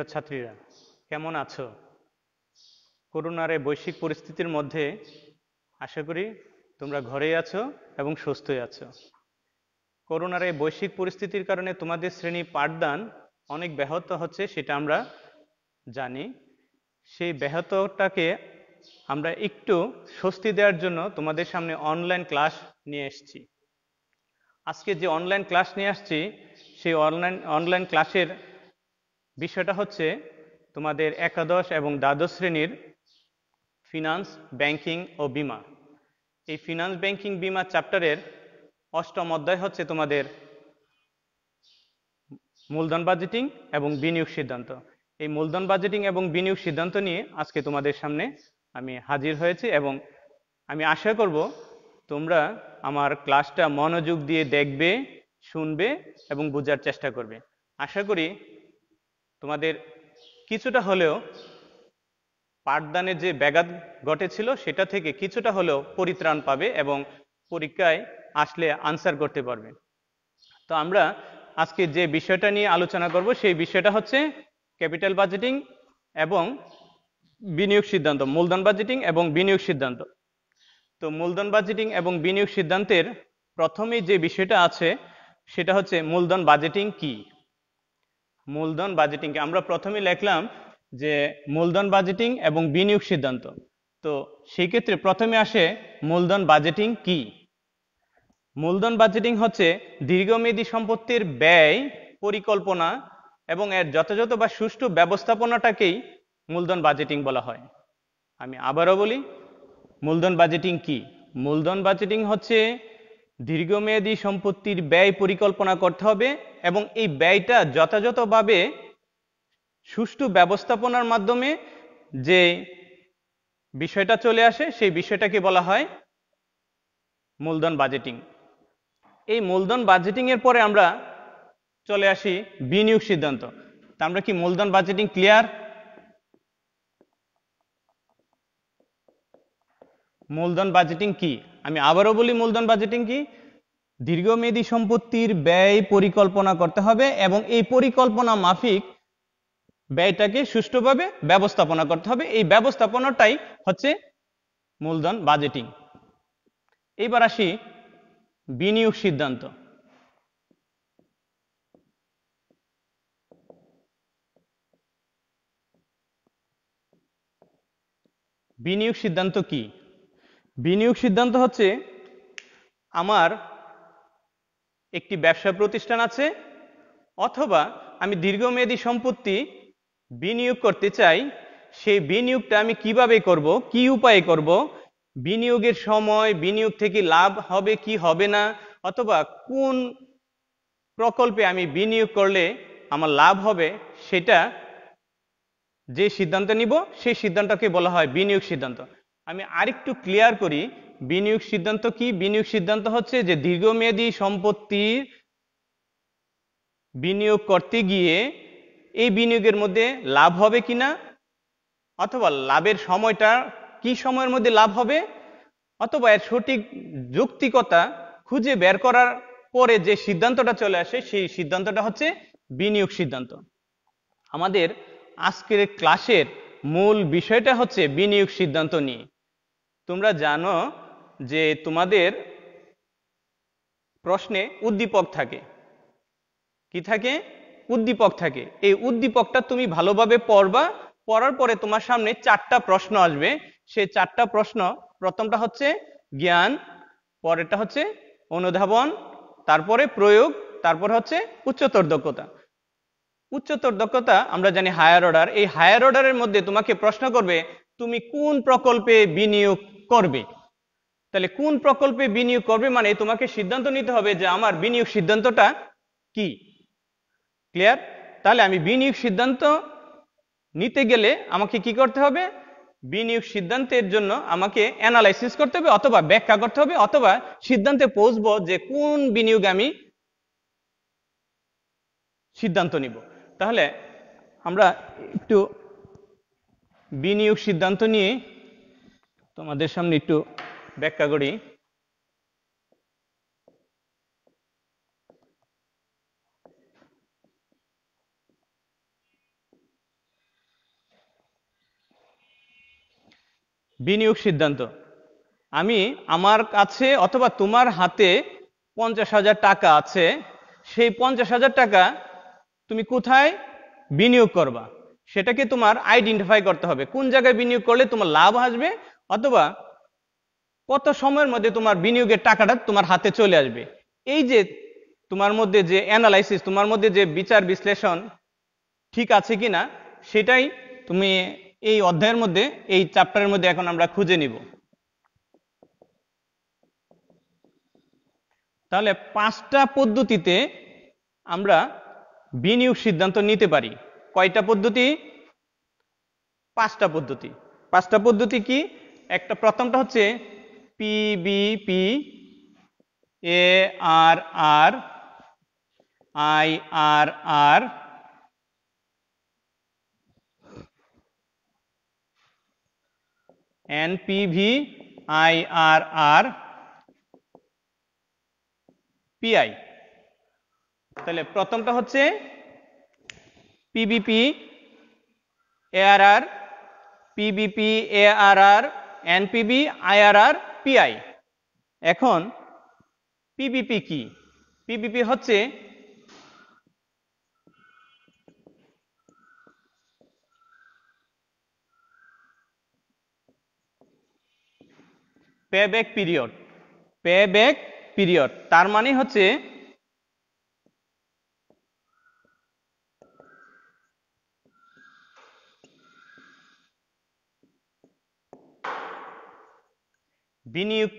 প্রিয় ছাত্রীরা কেমন আছো করোনার এই বৈশ্বিক পরিস্থিতির মধ্যে আশা করি তোমরা ঘরেই আছো এবং সুস্থই আছো করোনার এই বৈশ্বিক পরিস্থিতির কারণে তোমাদের শ্রেণী পাঠদান অনেক ব্যাহত হচ্ছে সেটা আমরা জানি সেই ব্যাহতটাকে আমরা একটু স্বস্তি দেওয়ার জন্য তোমাদের সামনে অনলাইন ক্লাস নিয়ে এসছি আজকে যে অনলাইন ক্লাস নিয়ে আসছি সেই অনলাইন অনলাইন ক্লাসের বিষয়টা হচ্ছে তোমাদের একাদশ এবং দ্বাদশ শ্রেণীর ফিনান্স ব্যাংকিং ও বিমা এই ফিনান্স ব্যাংকিং বিমা চ্যাপ্টারের অষ্টম অধ্যায় হচ্ছে তোমাদের মূলধন বাজেটিং এবং বিনিয়োগ সিদ্ধান্ত এই মূলধন বাজেটিং এবং বিনিয়োগ সিদ্ধান্ত নিয়ে আজকে তোমাদের সামনে আমি হাজির হয়েছি এবং আমি আশা করব তোমরা আমার ক্লাসটা মনোযোগ দিয়ে দেখবে শুনবে এবং বোঝার চেষ্টা করবে আশা করি তোমাদের কিছুটা হলেও পাঠদানের যে ব্যাঘাত ঘটেছিল সেটা থেকে কিছুটা হলেও পরিত্রাণ পাবে এবং পরীক্ষায় আসলে আনসার করতে পারবে তো আমরা আজকে যে বিষয়টা নিয়ে আলোচনা করব সেই বিষয়টা হচ্ছে ক্যাপিটাল বাজেটিং এবং বিনিয়োগ সিদ্ধান্ত মূলধন বাজেটিং এবং বিনিয়োগ সিদ্ধান্ত তো মূলধন বাজেটিং এবং বিনিয়োগ সিদ্ধান্তের প্রথমেই যে বিষয়টা আছে সেটা হচ্ছে মূলধন বাজেটিং কি মূলধন বাজেটিংকে আমরা প্রথমে লেখলাম যে মূলধন বাজেটিং এবং বিনিয়োগ সিদ্ধান্ত তো সেই ক্ষেত্রে প্রথমে আসে মূলধন বাজেটিং কি মূলধন বাজেটিং হচ্ছে দীর্ঘমেয়াদী সম্পত্তির ব্যয় পরিকল্পনা এবং এর যথাযথ বা সুষ্ঠু ব্যবস্থাপনাটাকেই মূলধন বাজেটিং বলা হয় আমি আবারও বলি মূলধন বাজেটিং কি মূলধন বাজেটিং হচ্ছে দীর্ঘমেয়াদী সম্পত্তির ব্যয় পরিকল্পনা করতে হবে এবং এই ব্যয়টা যথাযথভাবে সুষ্ঠু ব্যবস্থাপনার মাধ্যমে যে বিষয়টা চলে আসে সেই বিষয়টাকে বলা হয় মূলধন বাজেটিং এই মূলধন বাজেটিংয়ের পরে আমরা চলে আসি বিনিয়োগ সিদ্ধান্ত তা আমরা কি মূলধন বাজেটিং ক্লিয়ার মূলধন বাজেটিং কি আমি আবারও বলি মূলধন বাজেটিং কি দীর্ঘমেয়াদী সম্পত্তির ব্যয় পরিকল্পনা করতে হবে এবং এই পরিকল্পনা মাফিক ব্যয়টাকে সুষ্ঠুভাবে ব্যবস্থাপনা করতে হবে এই ব্যবস্থাপনাটাই হচ্ছে মূলধন বাজেটিং এইবার আসি বিনিয়োগ সিদ্ধান্ত বিনিয়োগ সিদ্ধান্ত কি বিনিয়োগ সিদ্ধান্ত হচ্ছে আমার একটি ব্যবসা প্রতিষ্ঠান আছে অথবা আমি দীর্ঘমেয়াদী সম্পত্তি বিনিয়োগ করতে চাই সেই বিনিয়োগটা আমি কিভাবে করব কি উপায়ে করব বিনিয়োগের সময় বিনিয়োগ থেকে লাভ হবে কি হবে না অথবা কোন প্রকল্পে আমি বিনিয়োগ করলে আমার লাভ হবে সেটা যে সিদ্ধান্ত নিব সেই সিদ্ধান্তকে বলা হয় বিনিয়োগ সিদ্ধান্ত আমি আরেকটু ক্লিয়ার করি বিনিয়োগ সিদ্ধান্ত কি বিনিয়োগ সিদ্ধান্ত হচ্ছে যে দীর্ঘমেয়াদী সম্পত্তির বিনিয়োগ করতে গিয়ে এই বিনিয়োগের মধ্যে লাভ হবে কিনা অথবা লাভের সময়টা কি সময়ের মধ্যে লাভ হবে অথবা এর সঠিক যৌক্তিকতা খুঁজে বের করার পরে যে সিদ্ধান্তটা চলে আসে সেই সিদ্ধান্তটা হচ্ছে বিনিয়োগ সিদ্ধান্ত আমাদের আজকের ক্লাসের মূল বিষয়টা হচ্ছে বিনিয়োগ সিদ্ধান্ত নিয়ে তোমরা জানো যে তোমাদের প্রশ্নে উদ্দীপক থাকে কি থাকে উদ্দীপক থাকে এই উদ্দীপকটা তুমি ভালোভাবে পড়বা পড়ার পরে তোমার সামনে চারটা প্রশ্ন আসবে সেই চারটা প্রশ্ন প্রথমটা হচ্ছে জ্ঞান পরেরটা হচ্ছে অনুধাবন তারপরে প্রয়োগ তারপরে হচ্ছে উচ্চতর দক্ষতা উচ্চতর দক্ষতা আমরা জানি হায়ার অর্ডার এই হায়ার অর্ডারের মধ্যে তোমাকে প্রশ্ন করবে তুমি কোন প্রকল্পে বিনিয়োগ করবে তাহলে কোন প্রকল্পে বিনিয়োগ করবে মানে তোমাকে সিদ্ধান্ত নিতে হবে যে আমার বিনিয়োগ সিদ্ধান্তটা কি ক্লিয়ার তাহলে আমি বিনিয়োগ সিদ্ধান্ত নিতে গেলে আমাকে কি করতে হবে বিনিয়োগ সিদ্ধান্তের জন্য আমাকে অ্যানালাইসিস করতে হবে অথবা ব্যাখ্যা করতে হবে অথবা সিদ্ধান্তে পৌঁছবো যে কোন বিনিয়োগ আমি সিদ্ধান্ত নিব তাহলে আমরা একটু বিনিয়োগ সিদ্ধান্ত নিয়ে তোমাদের সামনে একটু ব্যাখ্যা করি বিনিয়োগ সিদ্ধান্ত আমি আমার কাছে অথবা তোমার হাতে পঞ্চাশ হাজার টাকা আছে সেই পঞ্চাশ হাজার টাকা তুমি কোথায় বিনিয়োগ করবা সেটাকে তোমার আইডেন্টিফাই করতে হবে কোন জায়গায় বিনিয়োগ করলে তোমার লাভ আসবে অথবা কত সময়ের মধ্যে তোমার বিনিয়োগের টাকাটা তোমার হাতে চলে আসবে এই যে তোমার মধ্যে যে অ্যানালাইসিস তোমার মধ্যে যে বিচার বিশ্লেষণ ঠিক আছে কি না সেটাই তুমি এই অধ্যায়ের মধ্যে এই চ্যাপ্টারের মধ্যে এখন আমরা খুঁজে নিব তাহলে পাঁচটা পদ্ধতিতে আমরা বিনিয়োগ সিদ্ধান্ত নিতে পারি কয়টা পদ্ধতি পাঁচটা পদ্ধতি পাঁচটা পদ্ধতি কি একটা প্রথমটা হচ্ছে PBP A R R I R R N P V I R R PI তাহলে প্রথমটা হচ্ছে PBP ARR PBP ARR NPV IRR PI এখন পিবিপি কি পিবিপি হচ্ছে পেব্যাক পিরিয়ড পেব্যাক পিরিয়ড তার মানে হচ্ছে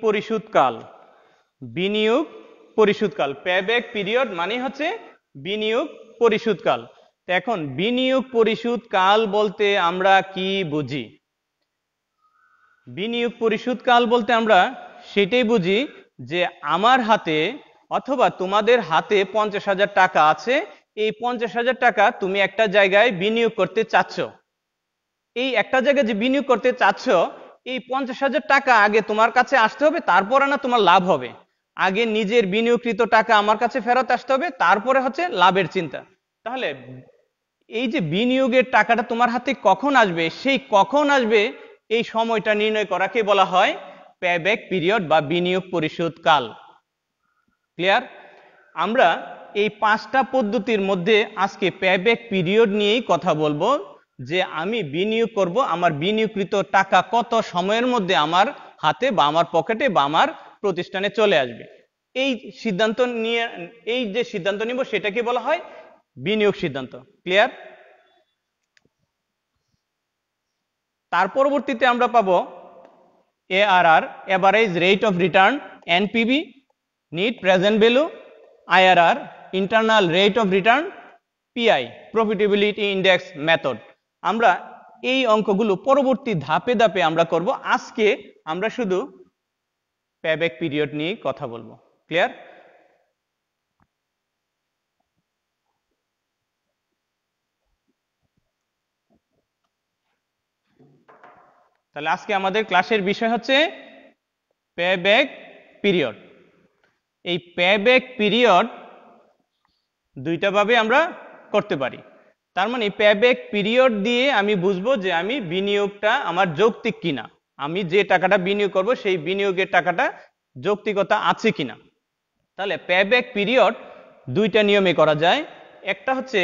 পরিশোধকাল বিনিয়োগ পরিশোধকাল প্যাব্যাক পিরিয়ড মানে হচ্ছে বিনিয়োগ পরিশোধকাল এখন বিনিয়োগ পরিশোধকাল বলতে আমরা কি বুঝি বিনিয়োগ পরিশোধকাল বলতে আমরা সেটাই বুঝি যে আমার হাতে অথবা তোমাদের হাতে পঞ্চাশ হাজার টাকা আছে এই পঞ্চাশ হাজার টাকা তুমি একটা জায়গায় বিনিয়োগ করতে চাচ্ছ এই একটা জায়গায় যে বিনিয়োগ করতে চাচ্ছ এই পঞ্চাশ হাজার টাকা আগে তোমার কাছে আসতে হবে তারপরে না তোমার লাভ হবে আগে নিজের বিনিয়োগকৃত টাকা আমার কাছে ফেরত আসতে হবে তারপরে হচ্ছে লাভের চিন্তা তাহলে এই যে বিনিয়োগের টাকাটা তোমার হাতে কখন আসবে সেই কখন আসবে এই সময়টা নির্ণয় করাকে বলা হয় প্যাব্যাক পিরিয়ড বা বিনিয়োগ পরিশোধ কাল ক্লিয়ার আমরা এই পাঁচটা পদ্ধতির মধ্যে আজকে প্যাব্যাক পিরিয়ড নিয়েই কথা বলবো যে আমি বিনিয়োগ করব আমার বিনিয়োগকৃত টাকা কত সময়ের মধ্যে আমার হাতে বা আমার পকেটে বা আমার প্রতিষ্ঠানে চলে আসবে এই সিদ্ধান্ত নিয়ে এই যে সিদ্ধান্ত নিব সেটাকে বলা হয় বিনিয়োগ সিদ্ধান্ত ক্লিয়ার তার পরবর্তীতে আমরা পাবো আর average rate of return NPV net present value IRR internal rate of return PI profitability index method আমরা এই অঙ্কগুলো পরবর্তী ধাপে ধাপে আমরা করব আজকে আমরা শুধু প্যাব্যাক পিরিয়ড নিয়ে কথা বলবো ক্লিয়ার তাহলে আজকে আমাদের ক্লাসের বিষয় হচ্ছে প্যাব্যাক পিরিয়ড এই প্যাব্যাক পিরিয়ড দুইটা ভাবে আমরা করতে পারি তার মানে প্যাবেক পিরিয়ড দিয়ে আমি বুঝবো যে আমি বিনিয়োগটা আমার যৌক্তিক কিনা আমি যে টাকাটা বিনিয়োগ করব সেই বিনিয়োগের টাকাটা যৌক্তিকতা আছে কিনা তাহলে প্যাবেক পিরিয়ড দুইটা নিয়মে করা যায় একটা হচ্ছে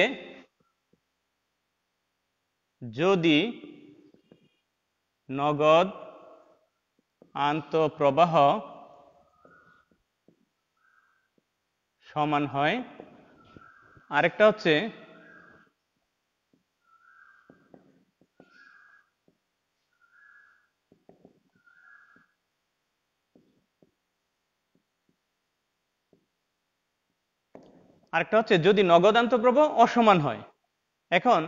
যদি নগদ আন্তঃপ্রবাহ সমান হয় আরেকটা হচ্ছে আরেকটা হচ্ছে যদি নগদান্ত প্রবাহ অসমান হয় এখন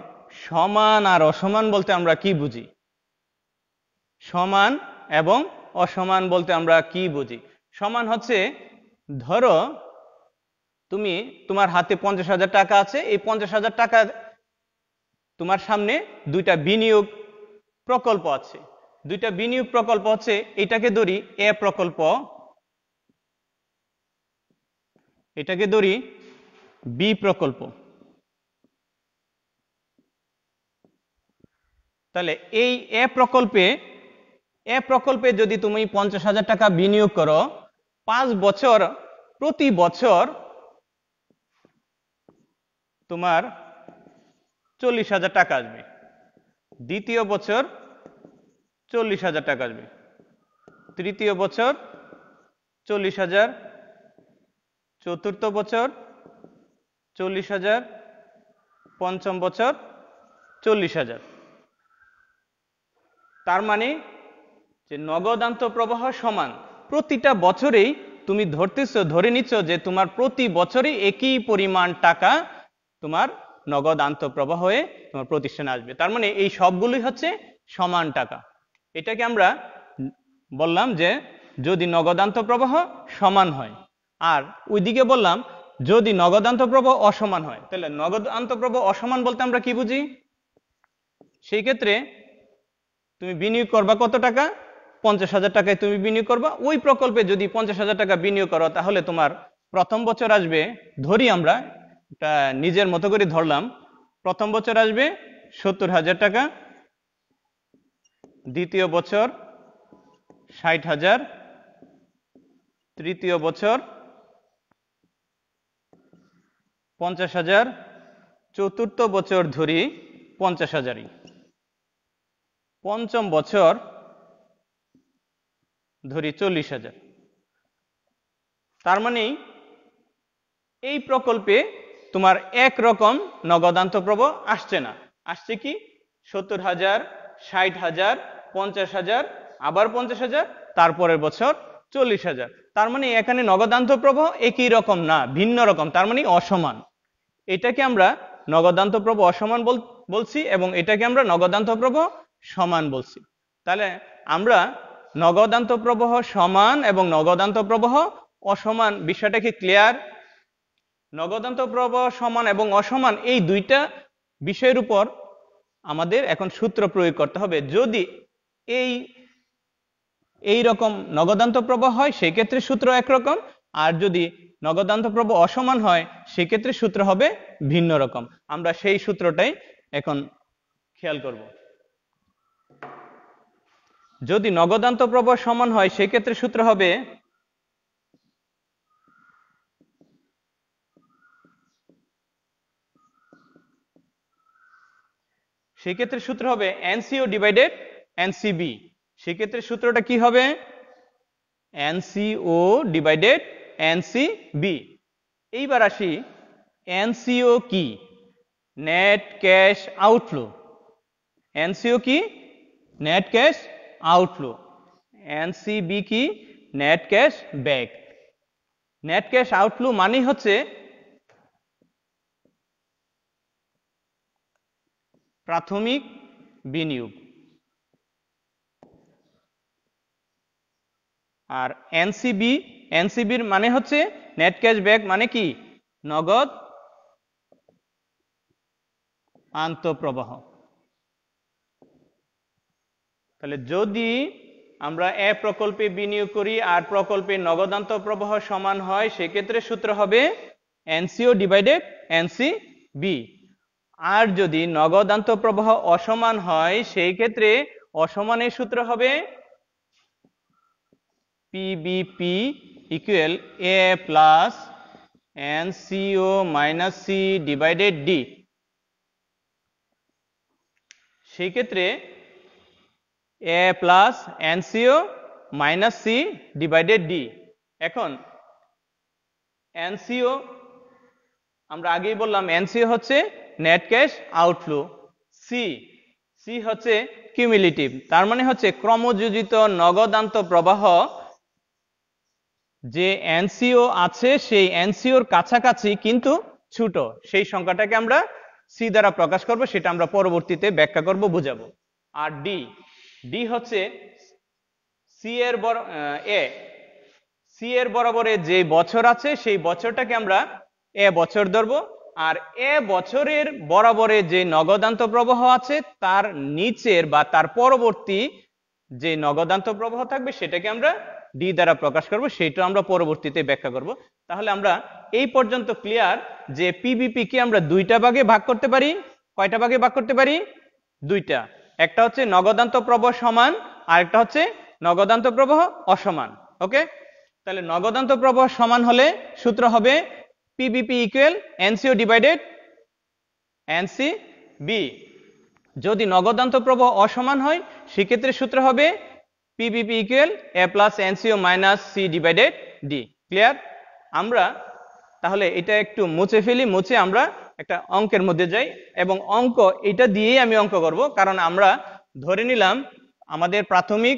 সমান আর অসমান বলতে আমরা কি বুঝি সমান এবং অসমান বলতে আমরা কি বুঝি সমান হচ্ছে ধরো তুমি তোমার হাতে পঞ্চাশ হাজার টাকা আছে এই পঞ্চাশ হাজার টাকা তোমার সামনে দুইটা বিনিয়োগ প্রকল্প আছে দুইটা বিনিয়োগ প্রকল্প হচ্ছে এটাকে ধরি এ প্রকল্প এটাকে ধরি বি প্রকল্প তাহলে এই এ প্রকল্পে এ প্রকল্পে যদি তুমি পঞ্চাশ হাজার টাকা বিনিয়োগ করো পাঁচ বছর প্রতি বছর তোমার চল্লিশ হাজার টাকা আসবে দ্বিতীয় বছর চল্লিশ হাজার টাকা আসবে তৃতীয় বছর চল্লিশ হাজার চতুর্থ বছর চল্লিশ হাজার পঞ্চম বছর চল্লিশ হাজার তার মানে যে নগদান্ত প্রবাহ সমান প্রতিটা বছরেই তুমি ধরতেছ ধরে নিচ্ছ যে তোমার প্রতি বছরই একই পরিমাণ টাকা তোমার নগদ প্রবাহ হয়ে তোমার প্রতিষ্ঠানে আসবে তার মানে এই সবগুলোই হচ্ছে সমান টাকা এটাকে আমরা বললাম যে যদি নগদান্ত প্রবাহ সমান হয় আর ওইদিকে বললাম যদি নগদান্ত প্রবাহ অসমান হয় তাহলে নগদান্ত প্রবাহ অসমান বলতে আমরা কি বুঝি সেই ক্ষেত্রে তুমি বিনিয়োগ করবা কত টাকা পঞ্চাশ হাজার টাকায় তুমি বিনিয়োগ করবা ওই প্রকল্পে যদি পঞ্চাশ হাজার টাকা বিনিয়োগ করো তাহলে তোমার প্রথম বছর আসবে ধরি আমরা এটা নিজের মতো করে ধরলাম প্রথম বছর আসবে সত্তর হাজার টাকা দ্বিতীয় বছর ষাট হাজার তৃতীয় বছর পঞ্চাশ হাজার চতুর্থ বছর ধরি পঞ্চাশ হাজারই পঞ্চম বছর ধরি চল্লিশ হাজার তার মানে এই প্রকল্পে তোমার এক রকম নগদান্তপ্রব আসছে না আসছে কি সত্তর হাজার ষাট হাজার পঞ্চাশ হাজার আবার পঞ্চাশ হাজার তারপরের বছর চল্লিশ হাজার তার মানে এখানে নগদান্ত প্রভ একই রকম না ভিন্ন রকম তার মানে অসমান এটাকে আমরা নগদান্তপ্রভ অসমান বলছি এবং এটাকে আমরা নগদান্তপ্রভ সমান বলছি তাহলে আমরা নগদান্ত প্রবহ সমান এবং নগদান্ত প্রবাহ অসমান বিষয়টা কি ক্লিয়ার নগদান্ত প্রবাহ সমান এবং অসমান এই দুইটা বিষয়ের উপর আমাদের এখন সূত্র প্রয়োগ করতে হবে যদি এই এই রকম নগদান্ত প্রবাহ হয় সেক্ষেত্রে সূত্র একরকম আর যদি প্রভু অসমান হয় সেক্ষেত্রে সূত্র হবে ভিন্ন রকম আমরা সেই সূত্রটাই এখন খেয়াল করব যদি নগদান্তপ্রভ সমান হয় সেক্ষেত্রে সূত্র হবে সেক্ষেত্রে সূত্র হবে এনসিও ডিভাইডেড এনসিবি সেক্ষেত্রে সূত্রটা কি হবে এনসিও ডিভাইডেড এনসি বি এইবার আসি এনসিও কি নেট ক্যাশ আউটফ্লো এনসিও কি নেট ক্যাশ আউটফ্লো এনসিবি কি net cash back net cash outflow মানেই হচ্ছে প্রাথমিক বিনিয়োগ আর এনসিবি এনসিবির মানে হচ্ছে নেট ক্যাশ ব্যাক মানে কি নগদ আন্তঃপ্রবাহ তাহলে যদি আমরা এ প্রকল্পে বিনিয়োগ করি আর প্রকল্পে নগদান্ত প্রবাহ সমান হয় সেক্ষেত্রে সূত্র হবে এনসিও ডিভাইডেড এনসি বি আর যদি নগদান্ত প্রবাহ অসমান হয় সেই ক্ষেত্রে অসমানের সূত্র হবে PBP equal A plus N CO minus C divided D সেই ক্ষেত্রে A plus N CO minus C divided D এখন সিও আমরা আগেই বললাম সিও হচ্ছে net cash outflow C C হচ্ছে কিউমিলেটিভ তার মানে হচ্ছে ক্রমযোজিত নগদান্ত প্রবাহ যে এনসিও আছে সেই এনসিওর কাছাকাছি কিন্তু ছোট সেই সংখ্যাটাকে আমরা সি দ্বারা প্রকাশ করব সেটা আমরা পরবর্তীতে ব্যাখ্যা করব বুঝাবো আর ডি ডি হচ্ছে সি এর এ সি এর বরাবরে যে বছর আছে সেই বছরটাকে আমরা এ বছর ধরব আর এ বছরের বরাবরে যে নগদান্ত প্রবাহ আছে তার নিচের বা তার পরবর্তী যে নগদান্ত প্রবাহ থাকবে সেটাকে আমরা ডি দ্বারা প্রকাশ করব সেটা আমরা পরবর্তীতে ব্যাখ্যা করব তাহলে আমরা এই পর্যন্ত ক্লিয়ার যে পিবিপি কে আমরা দুইটা ভাগে ভাগ করতে পারি কয়টা ভাগে ভাগ করতে পারি দুইটা একটা হচ্ছে নগদান্ত প্রবাহ সমান আর একটা হচ্ছে নগদান্ত প্রবাহ অসমান ওকে তাহলে নগদান্ত প্রবাহ সমান হলে সূত্র হবে PBP equal NCO divided NC B যদি নগদান্ত প্রবাহ অসমান হয় সেক্ষেত্রে সূত্র হবে PBP equal A plus CO minus C divided D clear আমরা তাহলে এটা একটু মুছে ফেলি মুছে আমরা একটা অঙ্কের মধ্যে যাই এবং অঙ্ক এটা দিয়েই আমি অঙ্ক করব কারণ আমরা ধরে নিলাম আমাদের প্রাথমিক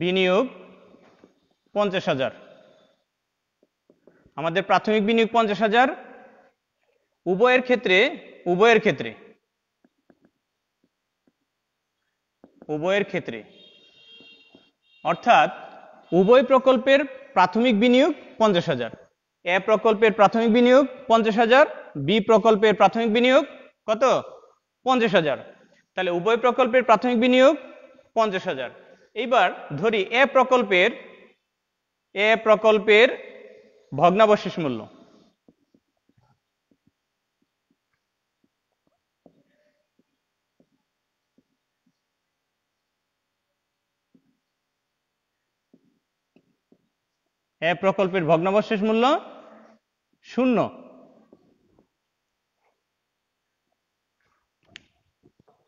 বিনিয়োগ পঞ্চাশ হাজার আমাদের প্রাথমিক বিনিয়োগ পঞ্চাশ হাজার উভয়ের ক্ষেত্রে উভয়ের ক্ষেত্রে উভয়ের ক্ষেত্রে অর্থাৎ উভয় প্রকল্পের প্রাথমিক বিনিয়োগ পঞ্চাশ হাজার এ প্রকল্পের প্রাথমিক বিনিয়োগ পঞ্চাশ হাজার বি প্রকল্পের প্রাথমিক বিনিয়োগ কত পঞ্চাশ হাজার তাহলে উভয় প্রকল্পের প্রাথমিক বিনিয়োগ পঞ্চাশ হাজার এইবার ধরি এ প্রকল্পের এ প্রকল্পের ভগ্নাবশেষ মূল্য এ প্রকল্পের ভগ্নাবশেষ মূল্য শূন্য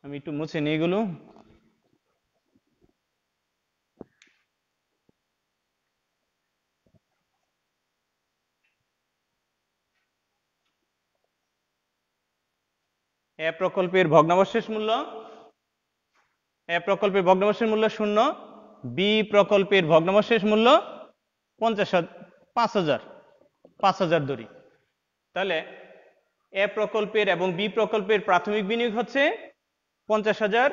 আমি একটু মুছে নিয়ে এগুলো এ প্রকল্পের ভগ্নাবশেষ মূল্য এ প্রকল্পের ভগ্নাবশেষ মূল্য শূন্য বি প্রকল্পের ভগ্নাবশেষ মূল্য পঞ্চাশ পাঁচ হাজার পাঁচ হাজার দড়ি তাহলে এ প্রকল্পের এবং বি প্রকল্পের প্রাথমিক বিনিয়োগ হচ্ছে পঞ্চাশ হাজার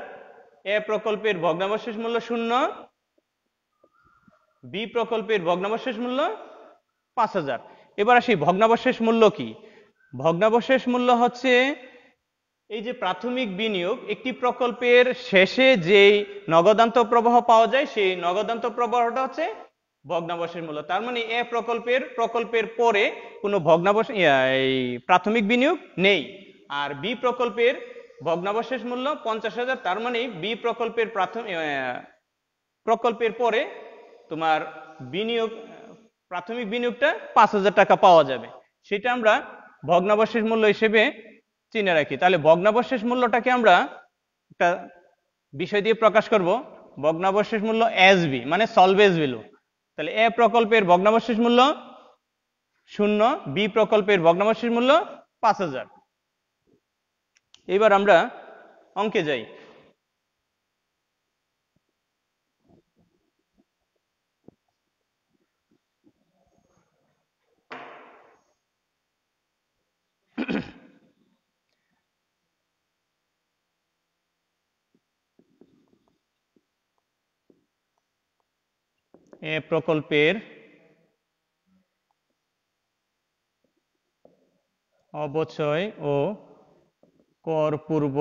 এ প্রকল্পের ভগ্নাবশেষ মূল্য শূন্য বি প্রকল্পের ভগ্নাবশেষ মূল্য পাঁচ হাজার এবার আসি ভগ্নাবশেষ মূল্য কি ভগ্নাবশেষ মূল্য হচ্ছে এই যে প্রাথমিক বিনিয়োগ একটি প্রকল্পের শেষে যেই নগদান্ত প্রবাহ পাওয়া যায় সেই নগদান্ত প্রবাহটা হচ্ছে ভগ্নাবশের মূল্য তার মানে এ প্রকল্পের প্রকল্পের পরে কোনো ভগ্নাবশ প্রাথমিক বিনিয়োগ নেই আর বি প্রকল্পের ভগ্নাবশেষ মূল্য পঞ্চাশ হাজার তার মানে বি প্রকল্পের প্রাথমিক প্রকল্পের পরে তোমার বিনিয়োগ প্রাথমিক বিনিয়োগটা পাঁচ হাজার টাকা পাওয়া যাবে সেটা আমরা ভগ্নাবশেষ মূল্য হিসেবে চিনে রাখি তাহলে ভগ্নাবশেষ মূল্যটাকে আমরা একটা বিষয় দিয়ে প্রকাশ করব ভগ্নাবশেষ মূল্য এস বি মানে সলভেজ ভ্যালু তাহলে এ প্রকল্পের ভগ্নাবশেষ মূল্য শূন্য বি প্রকল্পের ভগ্নাবশেষ মূল্য পাঁচ হাজার এবার আমরা অঙ্কে যাই প্রকল্পের অবচয় ও কর পূর্ব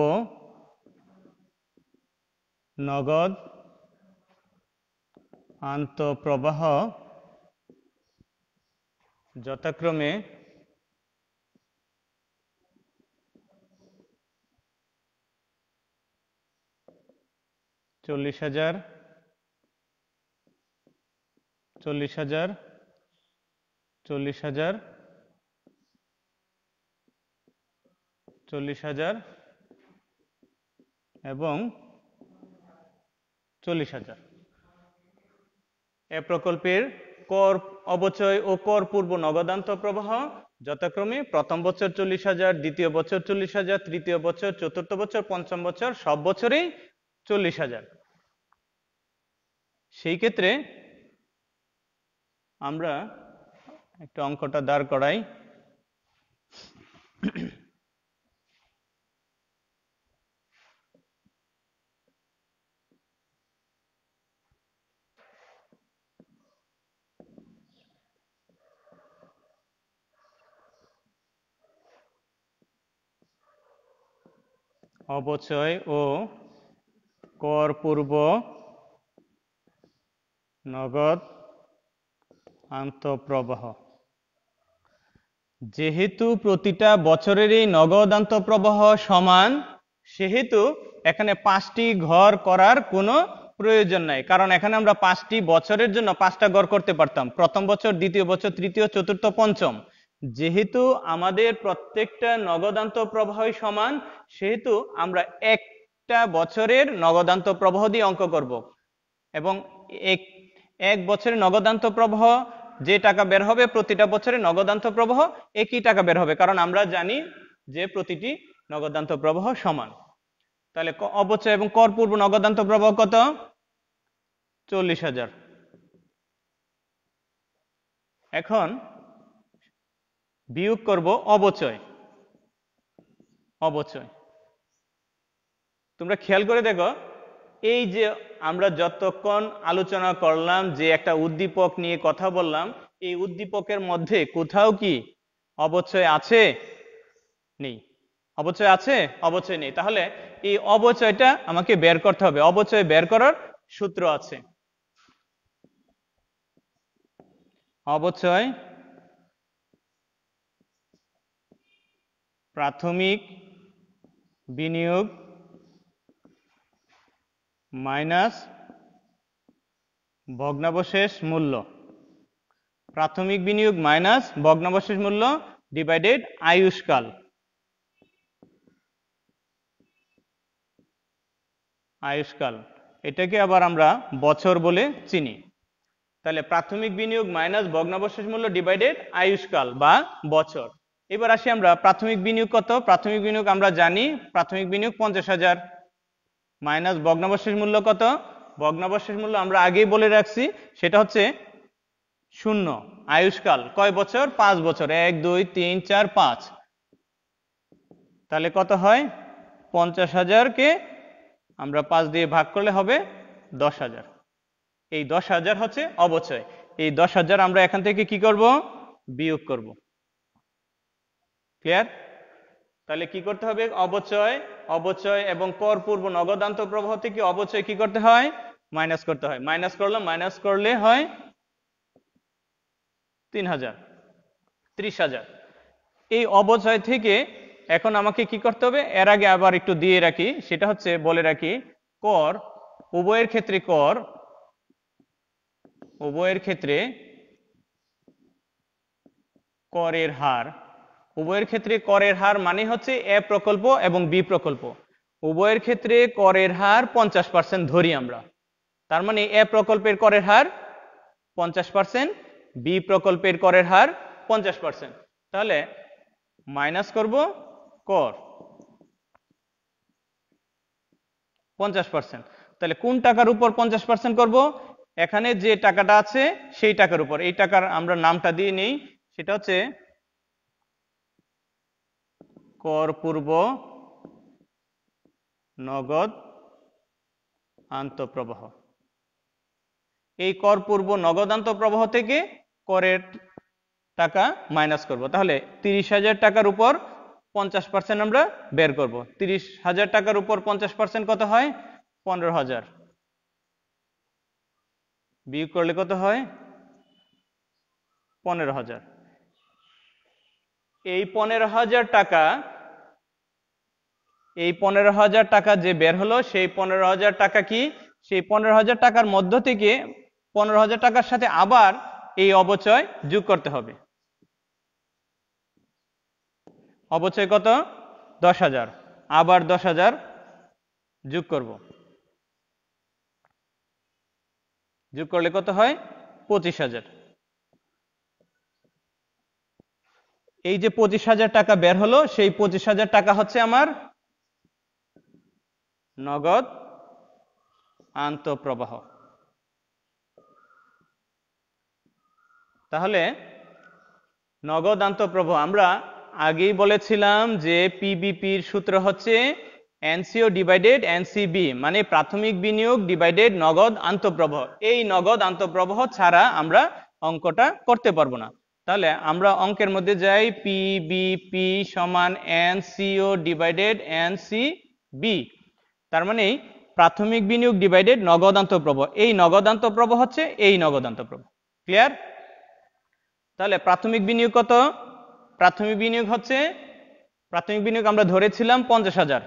নগদ আন্তঃপ্রবাহ যথাক্রমে চল্লিশ হাজার চল্লিশ হাজার চল্লিশ হাজার চল্লিশ হাজার এবং চল্লিশ হাজার এ প্রকল্পের কর অবচয় ও কর পূর্ব নগদান্ত প্রবাহ যথাক্রমে প্রথম বছর চল্লিশ হাজার দ্বিতীয় বছর চল্লিশ হাজার তৃতীয় বছর চতুর্থ বছর পঞ্চম বছর সব বছরেই চল্লিশ হাজার সেই ক্ষেত্রে আমরা একটা অঙ্কটা দাঁড় করাই অপচয় ও কর পূর্ব নগদ আন্তঃপ্রবাহ যেহেতু প্রতিটা বছরেরই নগদ আন্তঃপ্রবাহ সমান সেহেতু এখানে পাঁচটি ঘর করার কোনো প্রয়োজন নাই কারণ এখানে আমরা পাঁচটি বছরের জন্য পাঁচটা ঘর করতে পারতাম প্রথম বছর দ্বিতীয় বছর তৃতীয় চতুর্থ পঞ্চম যেহেতু আমাদের প্রত্যেকটা নগদান্ত প্রবাহই সমান সেহেতু আমরা একটা বছরের নগদান্ত প্রবাহ দিয়ে অঙ্ক করব এবং এক এক বছরের নগদান্ত প্রবাহ যে টাকা বের হবে প্রতিটা বছরে নগদান্ত প্রবাহ একই টাকা বের হবে কারণ আমরা জানি যে প্রতিটি নগদান্ত প্রবাহ সমান তাহলে অবচয় এবং কর পূর্ব নগদান্ত প্রবাহ কত চল্লিশ হাজার এখন বিয়োগ করব অবচয় অবচয় তোমরা খেয়াল করে দেখো এই যে আমরা যতক্ষণ আলোচনা করলাম যে একটা উদ্দীপক নিয়ে কথা বললাম এই উদ্দীপকের মধ্যে কোথাও কি অবচয় আছে নেই অবচয় আছে অবচয় নেই তাহলে এই অবচয়টা আমাকে বের করতে হবে অবচয় বের করার সূত্র আছে অবচয় প্রাথমিক বিনিয়োগ মাইনাস ভগ্নাবশেষ মূল্য প্রাথমিক বিনিয়োগ মাইনাস ভগ্নাবশেষ মূল্য ডিভাইডেড আয়ুষ্কাল আয়ুষ্কাল এটাকে আবার আমরা বছর বলে চিনি তাহলে প্রাথমিক বিনিয়োগ মাইনাস ভগ্নাবশেষ মূল্য ডিভাইডেড আয়ুষ্কাল বা বছর এবার আসি আমরা প্রাথমিক বিনিয়োগ কত প্রাথমিক বিনিয়োগ আমরা জানি প্রাথমিক বিনিয়োগ পঞ্চাশ হাজার মাইনাস ভগ্নাবশেষ মূল্য কত ভগ্নাবশেষ মূল্য আমরা আগেই বলে রাখছি সেটা হচ্ছে শূন্য আয়ুষ্কাল কয় বছর পাঁচ বছর এক দুই তিন চার পাঁচ তাহলে কত হয় পঞ্চাশ হাজারকে আমরা পাঁচ দিয়ে ভাগ করলে হবে দশ হাজার এই দশ হাজার হচ্ছে অবচয় এই দশ হাজার আমরা এখান থেকে কি করব বিয়োগ করব ক্লিয়ার তাহলে কি করতে হবে অবচয় অবচয় এবং কর পূর্ব নগদান্ত প্রবাহ থেকে অবচয় কি করতে হয় মাইনাস করতে হয় মাইনাস করলে মাইনাস করলে হয় তিন হাজার ত্রিশ হাজার এই অবচয় থেকে এখন আমাকে কি করতে হবে এর আগে আবার একটু দিয়ে রাখি সেটা হচ্ছে বলে রাখি কর উভয়ের ক্ষেত্রে কর উভয়ের ক্ষেত্রে করের হার উভয়ের ক্ষেত্রে করের হার মানে হচ্ছে এ প্রকল্প এবং বি প্রকল্প উভয়ের ক্ষেত্রে করের হার পঞ্চাশ পার্সেন্ট ধরি আমরা তার মানে এ প্রকল্পের করের হার পঞ্চাশ পার্সেন্ট বি প্রকল্পের করের হার পঞ্চাশ পার্সেন্ট তাহলে মাইনাস করব কর পঞ্চাশ পার্সেন্ট তাহলে কোন টাকার উপর পঞ্চাশ পার্সেন্ট করবো এখানে যে টাকাটা আছে সেই টাকার উপর এই টাকার আমরা নামটা দিয়ে নেই সেটা হচ্ছে কর পূর্ব নগদ আন্তঃপ্রবাহ এই কর পূর্ব নগদ আন্তঃপ্রবাহ থেকে করের টাকা মাইনাস করব তাহলে তিরিশ হাজার টাকার উপর পঞ্চাশ পার্সেন্ট আমরা বের করব তিরিশ হাজার টাকার উপর পঞ্চাশ পার্সেন্ট কত হয় পনেরো হাজার বিয়োগ করলে কত হয় পনেরো হাজার এই পনেরো হাজার টাকা এই পনেরো হাজার টাকা যে বের হলো সেই পনেরো হাজার টাকা কি সেই পনেরো হাজার টাকার মধ্য থেকে পনেরো হাজার টাকার সাথে আবার এই অবচয় যোগ করতে হবে অবচয় কত দশ হাজার আবার দশ হাজার যোগ করব যোগ করলে কত হয় পঁচিশ হাজার এই যে পঁচিশ হাজার টাকা বের হলো সেই পঁচিশ হাজার টাকা হচ্ছে আমার নগদ আন্তঃপ্রবাহ তাহলে নগদ আন্তঃপ্রবাহ আমরা আগেই বলেছিলাম যে পিবিপির সূত্র হচ্ছে এনসিও ডিভাইডেড এনসিবি মানে প্রাথমিক বিনিয়োগ ডিভাইডেড নগদ আন্তঃপ্রবাহ এই নগদ আন্তঃপ্রবাহ ছাড়া আমরা অঙ্কটা করতে পারবো না তাহলে আমরা অঙ্কের মধ্যে যাই পিবিপি সমান এনসিও ডিভাইডেড এনসিবি তার মানে প্রাথমিক বিনিয়োগ ডিভাইডেড নগদান্ত প্রবাহ এই নগদান্ত প্রবাহ হচ্ছে এই নগদান্ত প্রবাহ ক্লিয়ার তাহলে প্রাথমিক বিনিয়োগ কত প্রাথমিক বিনিয়োগ হচ্ছে প্রাথমিক বিনিয়োগ আমরা ধরেছিলাম পঞ্চাশ হাজার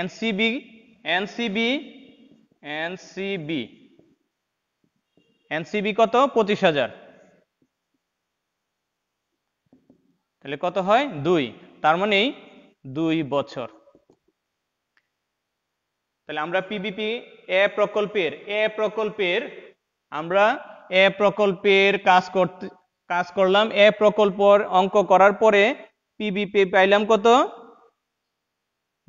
এনসিবি এনসিবি এনসিবি এনসিবি কত পঁচিশ হাজার তাহলে কত হয় দুই তার মানে দুই বছর তাহলে আমরা পিবিপি এ প্রকল্পের এ প্রকল্পের আমরা এ প্রকল্পের কাজ করতে কাজ করলাম এ প্রকল্প অঙ্ক করার পরে পিবিপি পাইলাম কত